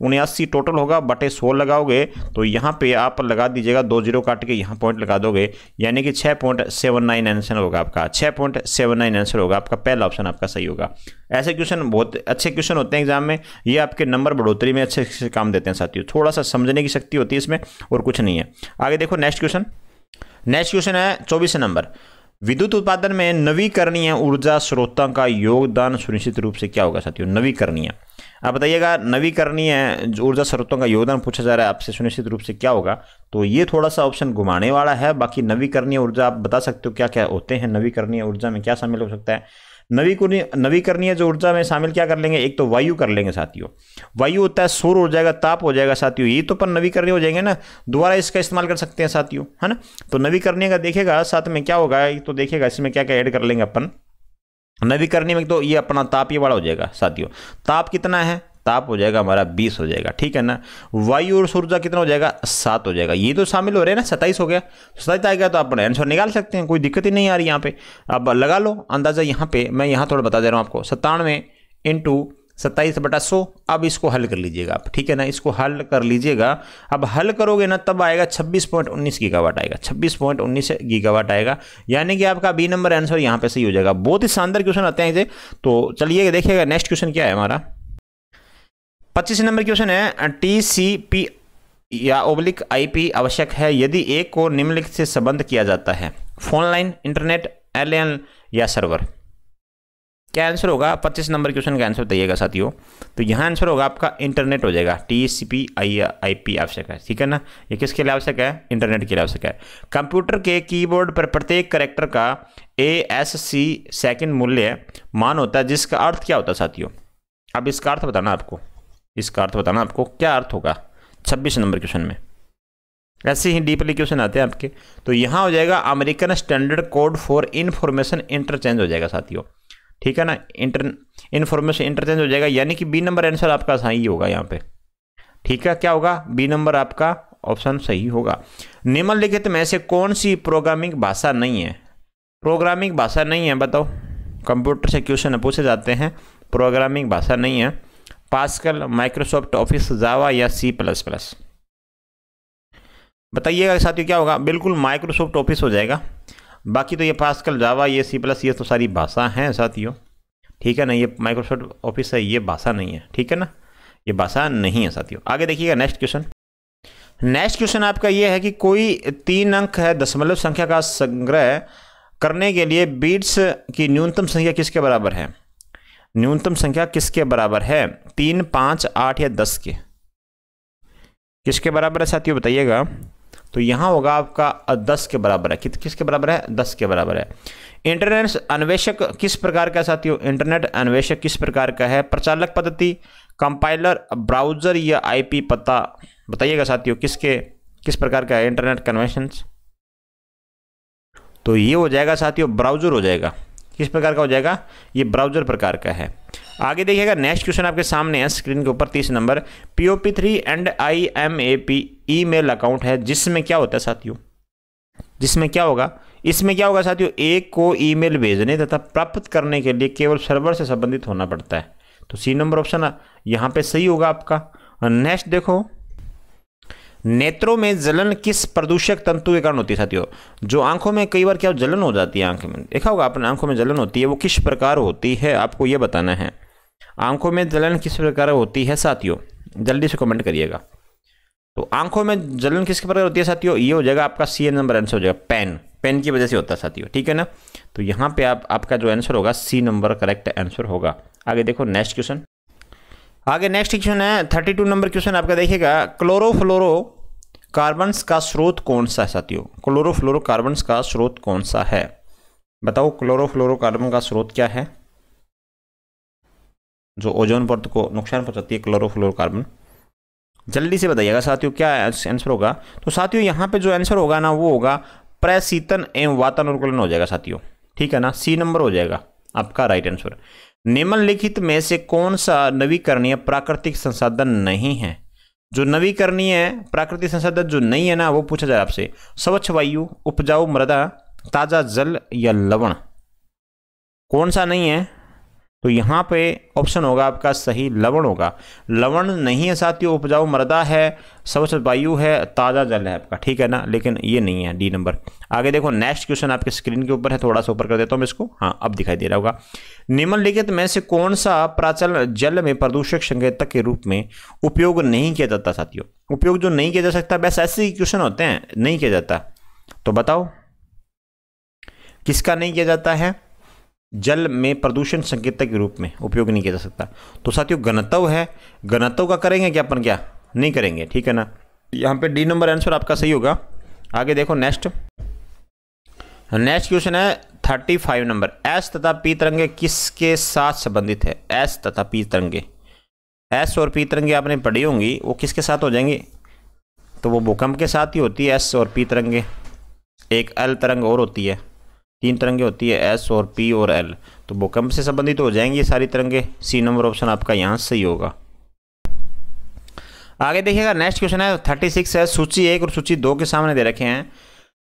उन्यासी टोटल होगा बटे सोलह लगाओगे तो यहाँ पे आप लगा दीजिएगा दो जीरो काट के यहाँ पॉइंट लगा दोगे यानी कि छः पॉइंट सेवन नाइन आंसर होगा आपका छः पॉइंट सेवन नाइन आंसर होगा आपका पहला ऑप्शन आपका सही होगा ऐसे क्वेश्चन बहुत अच्छे क्वेश्चन होते हैं एग्जाम में ये आपके नंबर बढ़ोतरी में अच्छे से काम देते हैं साथियों थोड़ा सा समझने की शक्ति होती है इसमें और कुछ नहीं है आगे देखो नेक्स्ट क्वेश्चन नेक्स्ट क्वेश्चन है चौबीस नंबर विद्युत उत्पादन में नवीकरणीय ऊर्जा स्रोतों का योगदान सुनिश्चित रूप से क्या होगा साथियों नवीकरणीय आप बताइएगा नवीकरणीय ऊर्जा स्रोतों का योगदान पूछा जा रहा है आपसे सुनिश्चित रूप से क्या होगा तो ये थोड़ा सा ऑप्शन घुमाने वाला है बाकी नवीकरणीय ऊर्जा आप बता सकते हो क्या क्या होते हैं नवीकरणीय ऊर्जा में क्या शामिल हो सकता है नवीकरणीय नवीकरणीय जो ऊर्जा में शामिल क्या कर लेंगे एक तो वायु कर लेंगे साथियों वायु होता है सौर हो जाएगा ताप हो जाएगा साथियों ये तो पर नवीकरणीय हो जाएंगे ना दोबारा इसका इस्तेमाल कर सकते हैं साथियों है ना तो नवीकरणीय का देखेगा साथ में क्या होगा तो देखेगा इसमें क्या क्या ऐड कर लेंगे अपन नवीकरणीय में तो ये अपना ताप ये वाला हो जाएगा साथियों ताप कितना है ताप हो जाएगा हमारा बीस हो जाएगा ठीक है ना वायु और सूर्य कितना हो जाएगा सात हो जाएगा ये तो शामिल हो रहे हैं ना सत्ताईस हो गया सत्ताईस आएगा तो आप अपना आंसर निकाल सकते हैं कोई दिक्कत ही नहीं आ रही यहाँ पे अब लगा लो अंदाज़ा यहाँ पे मैं यहाँ थोड़ा बता दे रहा हूँ आपको सत्तानवे इंटू सत्ताईस बटा सौ अब इसको हल कर लीजिएगा आप ठीक है ना इसको हल कर लीजिएगा अब हल करोगे ना तब आएगा छब्बीस पॉइंट उन्नीस गीगावाट आएगा छब्बीस पॉइंट उन्नीस गीगावाट आएगा यानी कि आपका बी नंबर आंसर यहाँ पे सही हो जाएगा बहुत ही शानदार क्वेश्चन आते हैं इसे तो चलिए देखिएगा नेक्स्ट क्वेश्चन क्या है हमारा पच्चीस नंबर क्वेश्चन है टी सी पी या ओब्लिक आईपी आवश्यक है यदि एक को निम्नलिखित से संबंध किया जाता है फोन लाइन इंटरनेट एल या सर्वर क्या आंसर होगा 25 नंबर क्वेश्चन का आंसर बताइएगा साथियों तो यहाँ आंसर होगा आपका इंटरनेट हो जाएगा T C P I I P आवश्यक है ठीक है ना ये किसके लिए आवश्यक है इंटरनेट के लिए आवश्यक है कंप्यूटर के कीबोर्ड पर प्रत्येक करेक्टर का ए एस सी सेकेंड मूल्य मान होता है जिसका अर्थ क्या होता है साथियों अब इसका अर्थ बताना आपको इसका अर्थ बताना आपको क्या अर्थ होगा छब्बीस नंबर क्वेश्चन में ऐसे ही डीपली क्वेश्चन आते हैं आपके तो यहाँ हो जाएगा American standard code for information interchange हो जाएगा साथियों ठीक है ना इंटर इन्फॉर्मेशन इंटरचेंज हो जाएगा यानी कि बी नंबर आंसर आपका सही होगा यहाँ पे ठीक है क्या होगा बी नंबर आपका ऑप्शन सही होगा निम्नलिखित में ऐसे कौन सी प्रोग्रामिंग भाषा नहीं है प्रोग्रामिंग भाषा नहीं है बताओ कंप्यूटर से क्वेश्चन पूछे जाते हैं प्रोग्रामिंग भाषा नहीं है पास्कल माइक्रोसॉफ्ट ऑफिस जावा या सी प्लस प्लस बताइएगा साथियों क्या होगा बिल्कुल माइक्रोसॉफ्ट ऑफिस हो जाएगा बाकी तो ये पास्कल जावा ये सी प्लस ये तो सारी भाषा हैं साथियों ठीक है ना ये माइक्रोसॉफ्ट ऑफिस है ये भाषा नहीं है ठीक है ना ये भाषा नहीं है साथियों आगे देखिएगा नेक्स्ट क्वेश्चन नेक्स्ट क्वेश्चन आपका ये है कि कोई तीन अंक है दशमलव संख्या का संग्रह करने के लिए बीट्स की न्यूनतम संख्या किसके बराबर है न्यूनतम संख्या किसके बराबर है तीन पाँच आठ या दस के किसके बराबर है साथियों बताइएगा तो यहाँ होगा आपका दस के बराबर है किसके बराबर है दस के बराबर है इंटरनेट अन्वेषक किस प्रकार का साथियों इंटरनेट अन्वेषक किस प्रकार का है प्रचालक पद्धति कंपाइलर ब्राउजर या आईपी पता बताइएगा साथियों किसके किस प्रकार का है इंटरनेट कन्वेशन तो ये हो जाएगा साथियों ब्राउजर हो जाएगा किस प्रकार का हो जाएगा ये ब्राउजर प्रकार का है आगे देखिएगा नेक्स्ट क्वेश्चन आपके सामने है स्क्रीन के ऊपर तीस number P O P three and I M A P email account है जिसमें क्या होता है साथियों जिसमें क्या होगा इसमें क्या होगा साथियों एक को ईमेल भेजने तथा प्राप्त करने के लिए केवल सर्वर से संबंधित होना पड़ता है तो सी नंबर ऑप्शन यहाँ पे सही होगा आपका नेक्स्ट देखो नेत्रों में जलन किस प्रदूषक तंतु के कारण होती है साथियों जो आंखों में कई बार क्या जलन हो जाती है आंख में देखा होगा अपने आंखों में जलन होती है वो किस प्रकार होती है आपको ये बताना है आंखों में जलन किस प्रकार होती है साथियों जल्दी से कमेंट करिएगा तो आंखों में जलन किस प्रकार होती है साथियों ये हो जाएगा आपका सी नंबर आंसर हो जाएगा पेन पेन की वजह से होता है साथियों ठीक है ना तो यहाँ पे आप आपका जो आंसर होगा सी नंबर करेक्ट आंसर होगा आगे देखो नेक्स्ट क्वेश्चन आगे नेक्स्ट क्वेश्चन है थर्टी टू नंबर क्वेश्चन आपका देखिएगा क्लोरोफ्लोरो कार्बन्स का स्रोत कौन सा है साथियों क्लोरोफ्लोरोकार्बन्स का स्रोत कौन सा है बताओ क्लोरोफ्लोरोकार्बन का स्रोत क्या है जो ओजोन पर्त को नुकसान पहुंचाती है क्लोरोफ्लोरोकार्बन जल्दी से बताइएगा साथियों क्या आंसर होगा तो साथियों यहाँ पे जो आंसर होगा ना वो होगा प्रशीतन एवं वातानुकूलन हो जाएगा साथियों ठीक है ना सी नंबर हो जाएगा आपका राइट आंसर निम्नलिखित में से कौन सा नवीकरणीय प्राकृतिक संसाधन नहीं है जो नवीकरणीय है प्राकृतिक संसाधन जो नहीं है ना वो पूछा जाए आपसे स्वच्छ वायु उपजाऊ मृदा ताज़ा जल या लवण कौन सा नहीं है तो यहाँ पे ऑप्शन होगा आपका सही लवण होगा लवण नहीं है साथियों उपजाऊ मृदा है स्वच्छ वायु है ताज़ा जल है आपका ठीक है ना लेकिन ये नहीं है डी नंबर आगे देखो नेक्स्ट क्वेश्चन आपके स्क्रीन के ऊपर है थोड़ा सा ऊपर कर देता हूँ मैं इसको हाँ अब दिखाई दे रहा होगा निम्नलिखित में से कौन सा प्राचल जल में प्रदूषक संकेतक के रूप में उपयोग नहीं किया जाता साथियों उपयोग जो नहीं किया जा सकता बस ऐसे ही क्वेश्चन होते हैं नहीं किया जाता तो बताओ किसका नहीं किया जाता है जल में प्रदूषण संकेतक के रूप में उपयोग नहीं किया जा सकता तो साथियों गणतव है गणतव का करेंगे क्या अपन क्या नहीं करेंगे ठीक है ना यहाँ पे डी नंबर आंसर आपका सही होगा आगे देखो नेक्स्ट नेक्स्ट क्वेश्चन है थर्टी फाइव नंबर एस तथा पी तिरंगे किसके साथ संबंधित है एस तथा पी तिरंगे एस और पी तिरंगे आपने पढ़ी होंगी वो किसके साथ हो जाएंगे तो वो भूकंप के साथ ही होती है एस और पी तिरंगे एक एल तरंग और होती है तीन तरंगे होती है एस और पी और एल तो भूकंप से संबंधित हो जाएंगी सारी तरंगे सी नंबर ऑप्शन आपका यहाँ सही होगा आगे देखिएगा नेक्स्ट क्वेश्चन है थर्टी सिक्स है सूची एक और सूची दो के सामने दे रखे हैं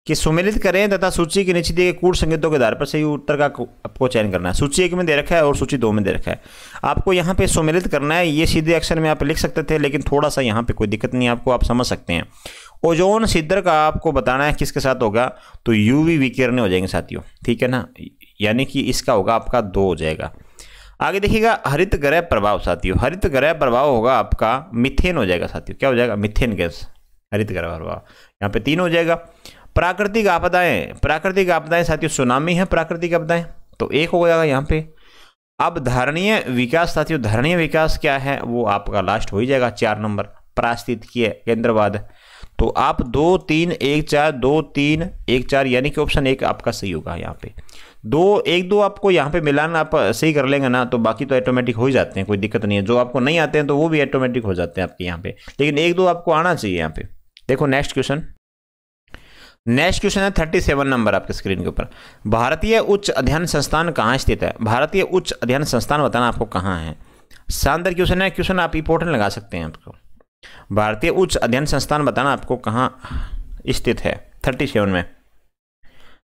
कि सुमेलित करें तथा सूची के नीचे दिए गए कूट संकेतों के आधार पर सही उत्तर का आपको चयन करना है सूची एक में दे रखा है और सूची दो में दे रखा है आपको यहाँ पे सुमेलित करना है ये सीधे अक्षर में आप लिख सकते थे लेकिन थोड़ा सा यहाँ पे कोई दिक्कत नहीं आपको आप समझ सकते हैं ओजोन सिद्धर का आपको बताना है किसके साथ होगा तो यू विकिरण हो जाएंगे साथियों ठीक है ना यानी कि इसका होगा आपका दो हो जाएगा आगे देखिएगा हरित ग्रह प्रभाव साथियों हरित ग्रह प्रभाव होगा आपका मिथेन हो जाएगा साथियों क्या हो जाएगा मिथेन गैस हरित ग्रह प्रभाव यहाँ पे तीन हो जाएगा प्राकृतिक आपदाएं प्राकृतिक आपदाएं साथियों सुनामी है प्राकृतिक आपदाएं तो एक हो जाएगा यहाँ पे अब धारणीय विकास साथियों धारणीय विकास क्या है वो आपका लास्ट हो ही जाएगा चार नंबर प्रास्थित किए केंद्रवाद तो आप दो तीन एक चार दो तीन एक चार यानी कि ऑप्शन एक आपका सही होगा यहाँ पे दो एक दो आपको यहाँ पे मिलान आप सही कर लेंगे ना तो बाकी तो ऑटोमेटिक हो ही जाते हैं कोई दिक्कत नहीं है जो आपको नहीं आते हैं तो वो भी ऑटोमेटिक हो जाते हैं आपके यहाँ पे लेकिन एक दो आपको आना चाहिए यहाँ पे देखो नेक्स्ट क्वेश्चन नेक्स्ट क्वेश्चन है थर्टी सेवन नंबर आपके स्क्रीन के ऊपर भारतीय उच्च अध्ययन संस्थान कहाँ स्थित है भारतीय उच्च अध्ययन संस्थान बताना आपको कहाँ है शानदार क्वेश्चन है क्वेश्चन आप इंपोर्टेंट लगा सकते हैं आपको भारतीय उच्च अध्ययन संस्थान बताना आपको कहाँ स्थित है थर्टी सेवन में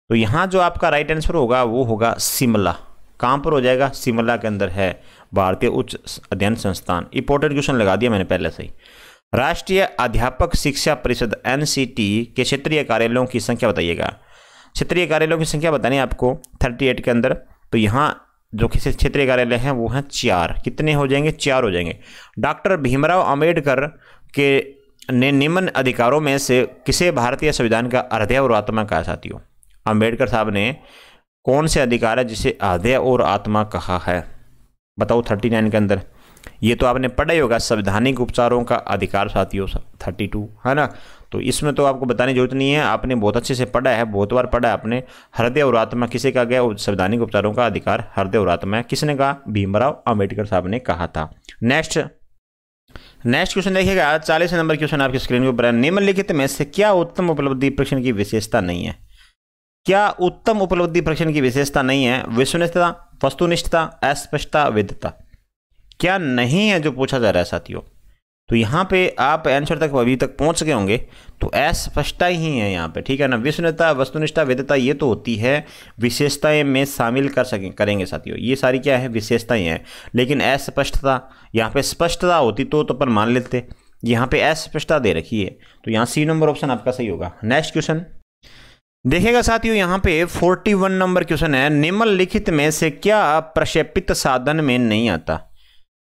तो यहाँ जो आपका राइट आंसर होगा वो होगा शिमला कहाँ पर हो जाएगा शिमला के अंदर है भारतीय उच्च अध्ययन संस्थान इंपोर्टेंट क्वेश्चन लगा दिया मैंने पहले से ही राष्ट्रीय अध्यापक शिक्षा परिषद एन के क्षेत्रीय कार्यालयों की संख्या बताइएगा क्षेत्रीय कार्यालयों की संख्या बतानी आपको थर्टी एट के अंदर तो यहाँ जो किसी क्षेत्रीय कार्यालय हैं वो हैं चार कितने हो जाएंगे चार हो जाएंगे डॉक्टर भीमराव अम्बेडकर के ने निम्न अधिकारों में से किसे भारतीय संविधान का हृदय और आत्मा कहा साथियों अम्बेडकर साहब ने कौन से अधिकार है जिसे हृदय और आत्मा कहा है बताओ थर्टी नाइन के अंदर ये तो आपने पढ़ा ही होगा संवैधानिक उपचारों का अधिकार साथियों थर्टी टू है ना तो इसमें तो आपको बताने जरूरत नहीं है आपने बहुत अच्छे से पढ़ा है बहुत बार पढ़ा है आपने हृदय और आत्मा किसे कहा गया संवैधानिक उपचारों का अधिकार हृदय और आत्मा किसने कहा भीमराव अम्बेडकर साहब ने कहा था नेक्स्ट नेक्स्ट क्वेश्चन देखिएगा चालीस नंबर क्वेश्चन आपकी स्क्रीन के ऊपर निम्नलिखित में से क्या उत्तम उपलब्धि परीक्षण की विशेषता नहीं है क्या उत्तम उपलब्धि परीक्षण की विशेषता नहीं है विश्वनिष्ठता वस्तुनिष्ठता अस्पष्टता विधता क्या नहीं है जो पूछा जा रहा है साथियों तो यहाँ पे आप आंसर तक अभी तक पहुँच गए होंगे तो अस्पष्टता ही है यहाँ पे ठीक है ना विष्णुता वस्तुनिष्ठा वेदता ये तो होती है विशेषताएं में शामिल कर सकें करेंगे साथियों ये सारी क्या है विशेषताएं हैं लेकिन अस्पष्टता यहाँ पे स्पष्टता होती तो तो अपन मान लेते यहाँ पे अस्पष्टता दे रखी है तो यहाँ सी नंबर ऑप्शन आपका सही होगा नेक्स्ट क्वेश्चन देखेगा साथियों यहाँ पे 41 नंबर क्वेश्चन है निम्नलिखित में से क्या प्रक्षेपित साधन में नहीं आता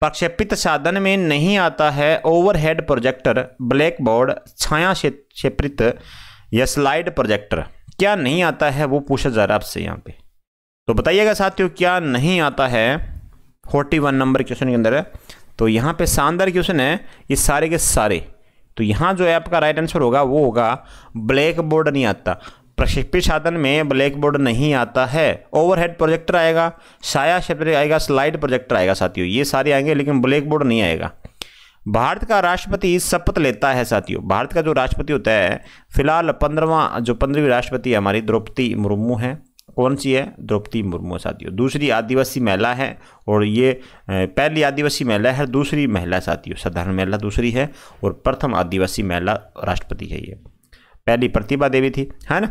प्रक्षेपित साधन में नहीं आता है ओवरहेड प्रोजेक्टर ब्लैक बोर्ड छाया क्षेत्रित या स्लाइड प्रोजेक्टर क्या नहीं आता है वो पूछा जा रहा है आपसे यहाँ पे तो बताइएगा साथियों क्या नहीं आता है फोर्टी वन नंबर क्वेश्चन के अंदर तो यहाँ पे शानदार क्वेश्चन है ये सारे के सारे तो यहाँ जो है आपका राइट आंसर होगा वो होगा ब्लैक बोर्ड नहीं आता प्रक्षेपी साधन में ब्लैक बोर्ड नहीं आता है ओवरहेड प्रोजेक्टर आएगा साया क्षेत्र आएगा स्लाइड प्रोजेक्टर आएगा साथियों ये सारे आएंगे लेकिन ब्लैक बोर्ड नहीं आएगा भारत का राष्ट्रपति शपथ लेता है साथियों भारत का जो राष्ट्रपति होता है फिलहाल पंद्रवा जो पंद्रहवीं राष्ट्रपति हमारी द्रौपदी मुर्मू है कौन सी है द्रौपदी मुर्मू साथियों दूसरी आदिवासी महिला है और ये पहली आदिवासी महिला है दूसरी महिला साथियों साधारण महिला दूसरी है और प्रथम आदिवासी महिला राष्ट्रपति है ये पहली प्रतिभा देवी थी है ना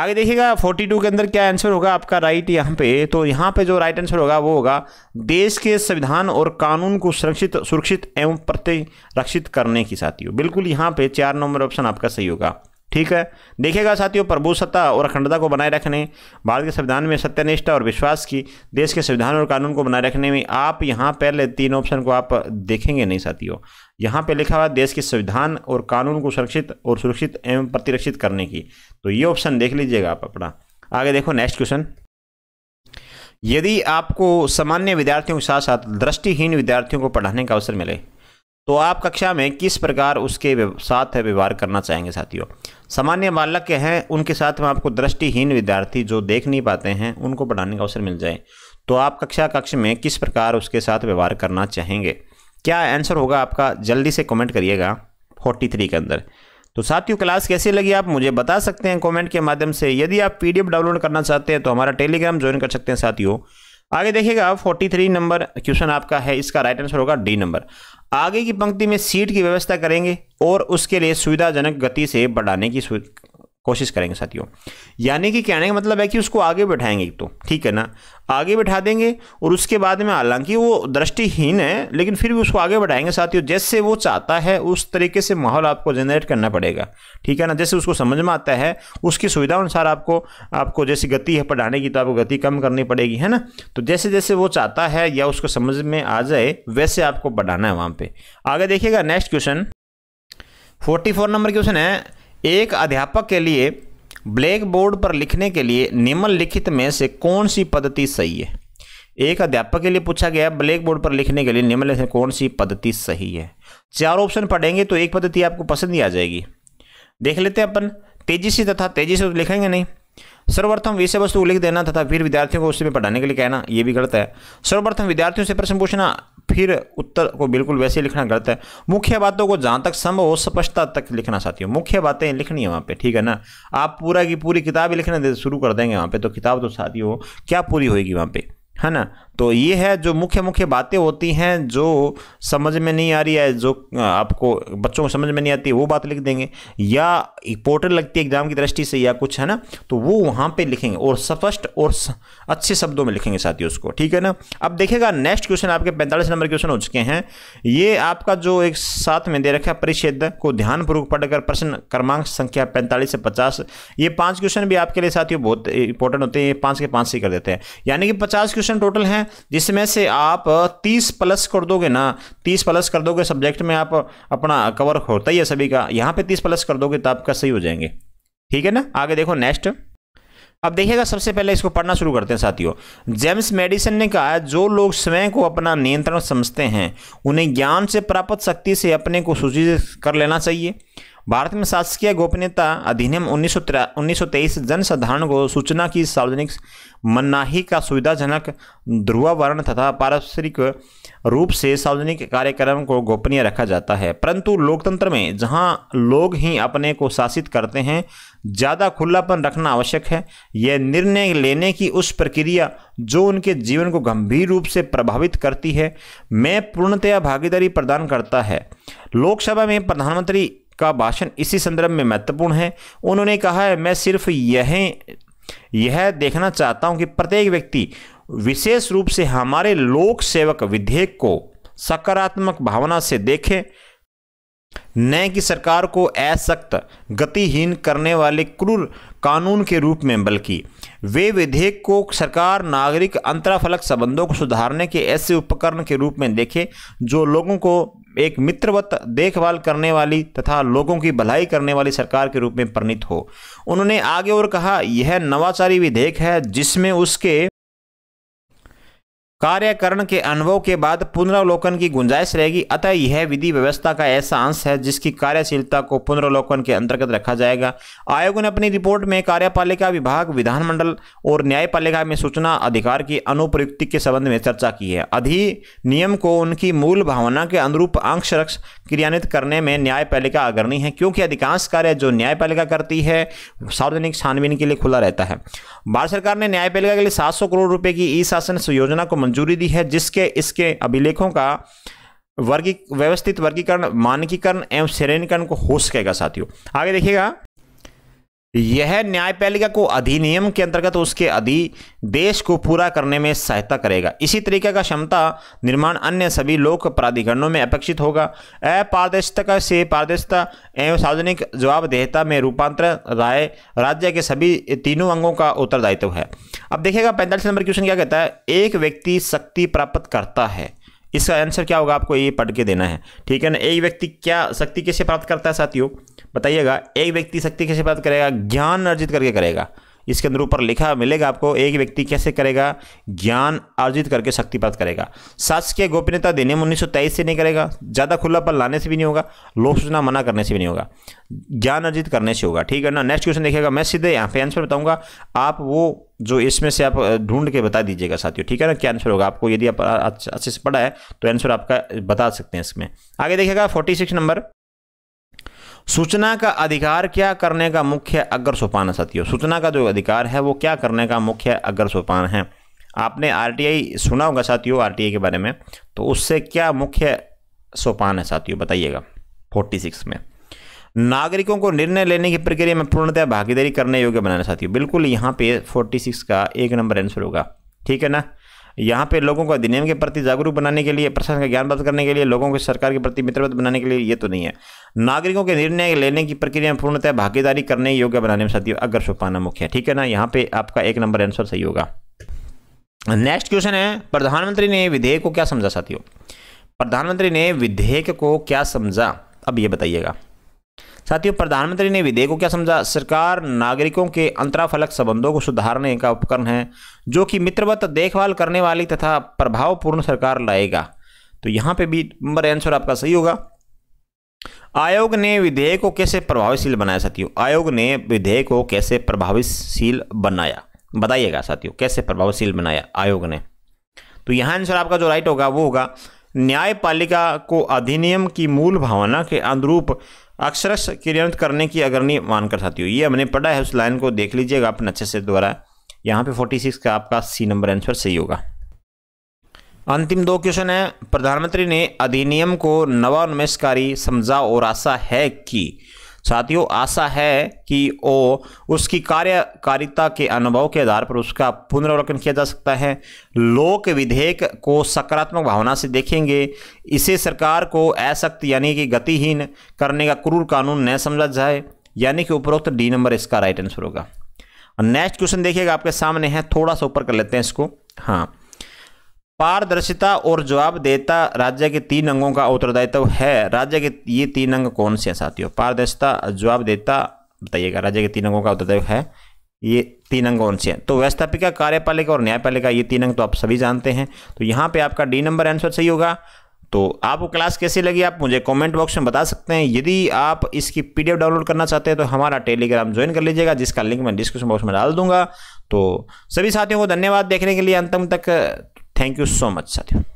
आगे देखिएगा 42 के अंदर क्या आंसर होगा आपका राइट यहाँ पे तो यहाँ पे जो राइट आंसर होगा वो होगा देश के संविधान और कानून को सुरक्षित सुरक्षित एवं प्रतिरक्षित करने की साथियों बिल्कुल यहाँ पे चार नंबर ऑप्शन आपका सही होगा ठीक है देखिएगा साथियों प्रभुसत्ता और अखंडता को बनाए रखने भारत के संविधान में सत्यनिष्ठा और विश्वास की देश के संविधान और कानून को बनाए रखने में आप यहाँ पहले तीन ऑप्शन को आप देखेंगे नहीं साथियों यहाँ पे लिखा हुआ देश के संविधान और कानून को सुरक्षित और सुरक्षित एवं प्रतिरक्षित करने की तो ये ऑप्शन देख लीजिएगा आप अपना आगे देखो नेक्स्ट क्वेश्चन यदि आपको सामान्य विद्यार्थियों के साथ साथ दृष्टिहीन विद्यार्थियों को पढ़ाने का अवसर मिले तो आप कक्षा में किस प्रकार उसके साथ व्यवहार करना चाहेंगे साथियों सामान्य बालक के हैं उनके साथ में आपको दृष्टिहीन विद्यार्थी जो देख नहीं पाते हैं उनको पढ़ाने का अवसर मिल जाए तो आप कक्षा कक्ष में किस प्रकार उसके साथ व्यवहार करना चाहेंगे क्या आंसर होगा आपका जल्दी से कमेंट करिएगा 43 के अंदर तो साथियों क्लास कैसी लगी आप मुझे बता सकते हैं कमेंट के माध्यम से यदि आप पीडीएफ डाउनलोड करना चाहते हैं तो हमारा टेलीग्राम ज्वाइन कर सकते हैं साथियों आगे देखिएगा 43 नंबर क्वेश्चन आपका है इसका राइट आंसर होगा डी नंबर आगे की पंक्ति में सीट की व्यवस्था करेंगे और उसके लिए सुविधाजनक गति से बढ़ाने की कोशिश करेंगे साथियों यानी कि कहने का मतलब है कि उसको आगे बैठाएंगे एक तो ठीक है ना आगे बैठा देंगे और उसके बाद में हालांकि वो दृष्टिहीन है लेकिन फिर भी उसको आगे बढ़ाएंगे साथियों जैसे वो चाहता है उस तरीके से माहौल आपको जनरेट करना पड़ेगा ठीक है ना जैसे उसको समझ में आता है उसकी सुविधा अनुसार आपको आपको जैसी गति है पढ़ाने की तो आपको गति कम करनी पड़ेगी है ना तो जैसे जैसे वो चाहता है या उसको समझ में आ जाए वैसे आपको बढ़ाना है वहाँ पर आगे देखिएगा next question forty four number question है एक अध्यापक के लिए ब्लैक बोर्ड पर लिखने के लिए निम्नलिखित में से कौन सी पद्धति सही है एक अध्यापक के लिए पूछा गया ब्लैक बोर्ड पर लिखने के लिए निम्नलिखित कौन सी पद्धति सही है चार ऑप्शन पढ़ेंगे तो एक पद्धति आपको पसंद ही आ जाएगी देख लेते हैं अपन तेजी से तथा तेजी से तो लिखेंगे नहीं सर्वप्रथम विषय वस्तु लिख देना तथा फिर विद्यार्थियों को उसमें पढ़ाने के लिए कहना यह भी गलत है सर्वप्रथम विद्यार्थियों से प्रश्न पूछना फिर उत्तर को बिल्कुल वैसे लिखना गलत है मुख्य बातों को जहाँ तक संभव हो स्पष्टता तक लिखना साथियों मुख्य बातें लिखनी है वहाँ पे ठीक है ना आप पूरा की पूरी किताब लिखना शुरू कर देंगे वहाँ पे तो किताब तो साथियों क्या पूरी होगी वहाँ पे है ना तो ये है जो मुख्य मुख्य बातें होती हैं जो समझ में नहीं आ रही है जो आपको बच्चों को समझ में नहीं आती वो बात लिख देंगे या पोर्टल लगती है एग्जाम की दृष्टि से या कुछ है ना तो वो वहाँ पर लिखेंगे और स्पष्ट और अच्छे शब्दों में लिखेंगे साथियों उसको ठीक है ना अब देखेगा नेक्स्ट क्वेश्चन आपके पैंतालीस नंबर क्वेश्चन हो चुके हैं ये आपका जो एक साथ में दे रखा है परिच्छेद को ध्यानपूर्वक पढ़कर प्रश्न क्रमांक संख्या पैंतालीस से पचास ये पाँच क्वेश्चन भी आपके लिए साथियों बहुत इंपॉर्टेंट होते हैं ये पाँच के पाँच से कर देते हैं यानी कि पचास क्वेश्चन टोटल हैं जिसमें से आप तीस प्लस कर दोगे ना तीस प्लस कर दोगे सब्जेक्ट में आप अपना कवर होता ही है सभी का यहाँ पे तीस प्लस कर दोगे तो आपका सही हो जाएंगे ठीक है ना आगे देखो नेक्स्ट अब देखिएगा सबसे पहले इसको पढ़ना शुरू करते हैं साथियों जेम्स मेडिसन ने कहा जो लोग स्वयं को अपना नियंत्रण समझते हैं उन्हें ज्ञान से प्राप्त शक्ति से अपने को सूचित कर लेना चाहिए भारत में शासकीय गोपनीयता अधिनियम उन्नीस उन्नीस जनसाधारण को सूचना की सार्वजनिक मनाही का सुविधाजनक ध्रुवावरण तथा पारस्परिक रूप से सार्वजनिक कार्यक्रम को गोपनीय रखा जाता है परंतु लोकतंत्र में जहां लोग ही अपने को शासित करते हैं ज़्यादा खुलापन रखना आवश्यक है यह निर्णय लेने की उस प्रक्रिया जो उनके जीवन को गंभीर रूप से प्रभावित करती है में पूर्णतया भागीदारी प्रदान करता है लोकसभा में प्रधानमंत्री का भाषण इसी संदर्भ में महत्वपूर्ण है उन्होंने कहा है मैं सिर्फ यह यह देखना चाहता हूं कि प्रत्येक व्यक्ति विशेष रूप से हमारे लोक सेवक विधेयक को सकारात्मक भावना से देखें न कि सरकार को असक्त गतिहीन करने वाले क्रूर कानून के रूप में बल्कि वे विधेयक को सरकार नागरिक अंतराफलक संबंधों को सुधारने के ऐसे उपकरण के रूप में देखे जो लोगों को एक मित्रवत देखभाल करने वाली तथा लोगों की भलाई करने वाली सरकार के रूप में परिणित हो उन्होंने आगे और कहा यह नवाचारी विधेयक है जिसमें उसके कार्यकरण के अनुभव के बाद पुनरावलोकन की गुंजाइश रहेगी अतः यह विधि व्यवस्था का ऐसा अंश है जिसकी कार्यशीलता को पुनरावलोकन के अंतर्गत रखा जाएगा आयोग ने अपनी रिपोर्ट में कार्यपालिका विभाग विधानमंडल और न्यायपालिका में सूचना अधिकार की अनुप्रयुक्ति के संबंध में चर्चा की है अधिनियम को उनकी मूल भावना के अनुरूप अंशरक्ष क्रियान्वित करने में न्यायपालिका अग्रणी है क्योंकि अधिकांश कार्य जो न्यायपालिका करती है सार्वजनिक छानबीन के लिए खुला रहता है भारत सरकार ने न्यायपालिका के लिए सात करोड़ रुपये की ई शासन योजना को मंजूरी दी है जिसके इसके अभिलेखों का वर्गी व्यवस्थित वर्गीकरण मानकीकरण एवं श्रेणीकरण को हो सकेगा साथियों आगे देखिएगा यह न्यायपालिका को अधिनियम के अंतर्गत उसके अधिदेश को पूरा करने में सहायता करेगा इसी तरीके का क्षमता निर्माण अन्य सभी लोक प्राधिकरणों में अपेक्षित होगा अपारदर्शिता से पारदर्शिता एवं सार्वजनिक जवाबदेहता में रूपांतरण राय राज्य के सभी तीनों अंगों का उत्तरदायित्व है अब देखिएगा पैंतालीस नंबर क्वेश्चन क्या कहता है एक व्यक्ति शक्ति प्राप्त करता है इसका आंसर क्या होगा आपको ये पढ़ के देना है ठीक है ना एक व्यक्ति क्या शक्ति कैसे प्राप्त करता है साथियों बताइएगा एक व्यक्ति शक्ति कैसे प्राप्त करेगा ज्ञान अर्जित करके करेगा इसके अंदर ऊपर लिखा मिलेगा आपको एक व्यक्ति कैसे करेगा ज्ञान अर्जित करके शक्ति प्राप्त करेगा शासकीय गोपनीयता देने में उन्नीस से नहीं करेगा ज़्यादा खुलापन लाने से भी नहीं होगा लोक सूचना मना करने से भी नहीं होगा ज्ञान अर्जित करने से होगा ठीक है ना नेक्स्ट क्वेश्चन देखिएगा मैं सीधे यहाँ पे आंसर बताऊंगा आप वो जो इसमें से आप ढूंढ के बता दीजिएगा साथियों ठीक है ना क्या आंसर होगा आपको यदि आप अच्छे से पढ़ा है तो आंसर आपका बता सकते हैं इसमें आगे देखिएगा फोर्टी सिक्स नंबर सूचना का अधिकार क्या करने का मुख्य अग्र सोपान है साथियों सूचना का जो अधिकार है वो क्या करने का मुख्य अग्र सोपान है आपने आरटीआई सुना होगा साथियों आरटीआई के बारे में तो उससे क्या मुख्य सोपान है साथियों बताइएगा 46 में नागरिकों को निर्णय लेने की प्रक्रिया में पूर्णतः भागीदारी करने योग्य बनाना साथियों बिल्कुल यहाँ पे 46 का एक नंबर आंसर होगा ठीक है ना यहाँ पे लोगों को अधिनियम के प्रति जागरूक बनाने के लिए प्रशासन का ज्ञान प्राप्त करने के लिए लोगों को सरकार के प्रति मित्रवत बनाने के लिए ये तो नहीं है नागरिकों के निर्णय लेने की प्रक्रिया में पूर्णतः भागीदारी करने योग्य बनाने में साथियों अगर सोपाना मुख्य है ठीक है ना यहाँ पे आपका एक नंबर आंसर सही होगा नेक्स्ट क्वेश्चन है प्रधानमंत्री ने विधेयक को क्या समझा साथियों प्रधानमंत्री ने विधेयक को क्या समझा अब ये बताइएगा साथियों प्रधानमंत्री ने विधेयक को क्या समझा सरकार नागरिकों के अंतराफलक संबंधों को सुधारने का उपकरण है जो कि मित्रवत देखभाल करने वाली तथा प्रभावपूर्ण सरकार लाएगा तो यहाँ पे भी नंबर आंसर आपका सही होगा आयोग ने विधेयक को कैसे प्रभावशील बनाया साथियों आयोग ने विधेयक को कैसे प्रभावशील बनाया बताइएगा साथियों कैसे प्रभावशील बनाया आयोग ने तो यहाँ आंसर आपका जो राइट होगा वो होगा न्यायपालिका को अधिनियम की मूल भावना के अनुरूप अक्षरश क्रियान्वित करने की अग्रणी मानकर साथी हो ये हमने पढ़ा है उस लाइन को देख लीजिएगा अपने अच्छे से द्वारा यहाँ पे 46 का आपका सी नंबर आंसर सही होगा अंतिम दो क्वेश्चन है प्रधानमंत्री ने अधिनियम को नवान्वेषकारी समझा और आशा है कि साथियों आशा है कि ओ उसकी कार्यकारिता के अनुभव के आधार पर उसका पुनरावलोकन किया जा सकता है लोक विधेयक को सकारात्मक भावना से देखेंगे इसे सरकार को असक्त यानी कि गतिहीन करने का क्रूर कानून न समझा जाए यानी कि उपरोक्त डी नंबर इसका राइट आंसर होगा नेक्स्ट क्वेश्चन देखिएगा आपके सामने है थोड़ा सा ऊपर कर लेते हैं इसको हाँ पारदर्शिता और जवाबदेहता राज्य के तीन अंगों का उत्तरदायित्व है राज्य के ये तीन अंग कौन से हैं साथियों पारदर्शिता जवाबदेहता बताइएगा राज्य के तीन अंगों का उत्तरदायित्व है ये तीन अंग कौन से हैं तो व्यवस्थापिका कार्यपालिका और न्यायपालिका ये तीन अंग तो आप सभी जानते हैं तो यहाँ पे आपका डी नंबर आंसर सही होगा तो आपको क्लास कैसी लगी आप मुझे कमेंट बॉक्स में बता सकते हैं यदि आप इसकी पीडीएफ डाउनलोड करना चाहते हैं तो हमारा टेलीग्राम ज्वाइन कर लीजिएगा जिसका लिंक मैं डिस्क्रिप्शन बॉक्स में डाल दूंगा तो सभी साथियों को धन्यवाद देखने के लिए अंतम तक थैंक यू सो मच साथियों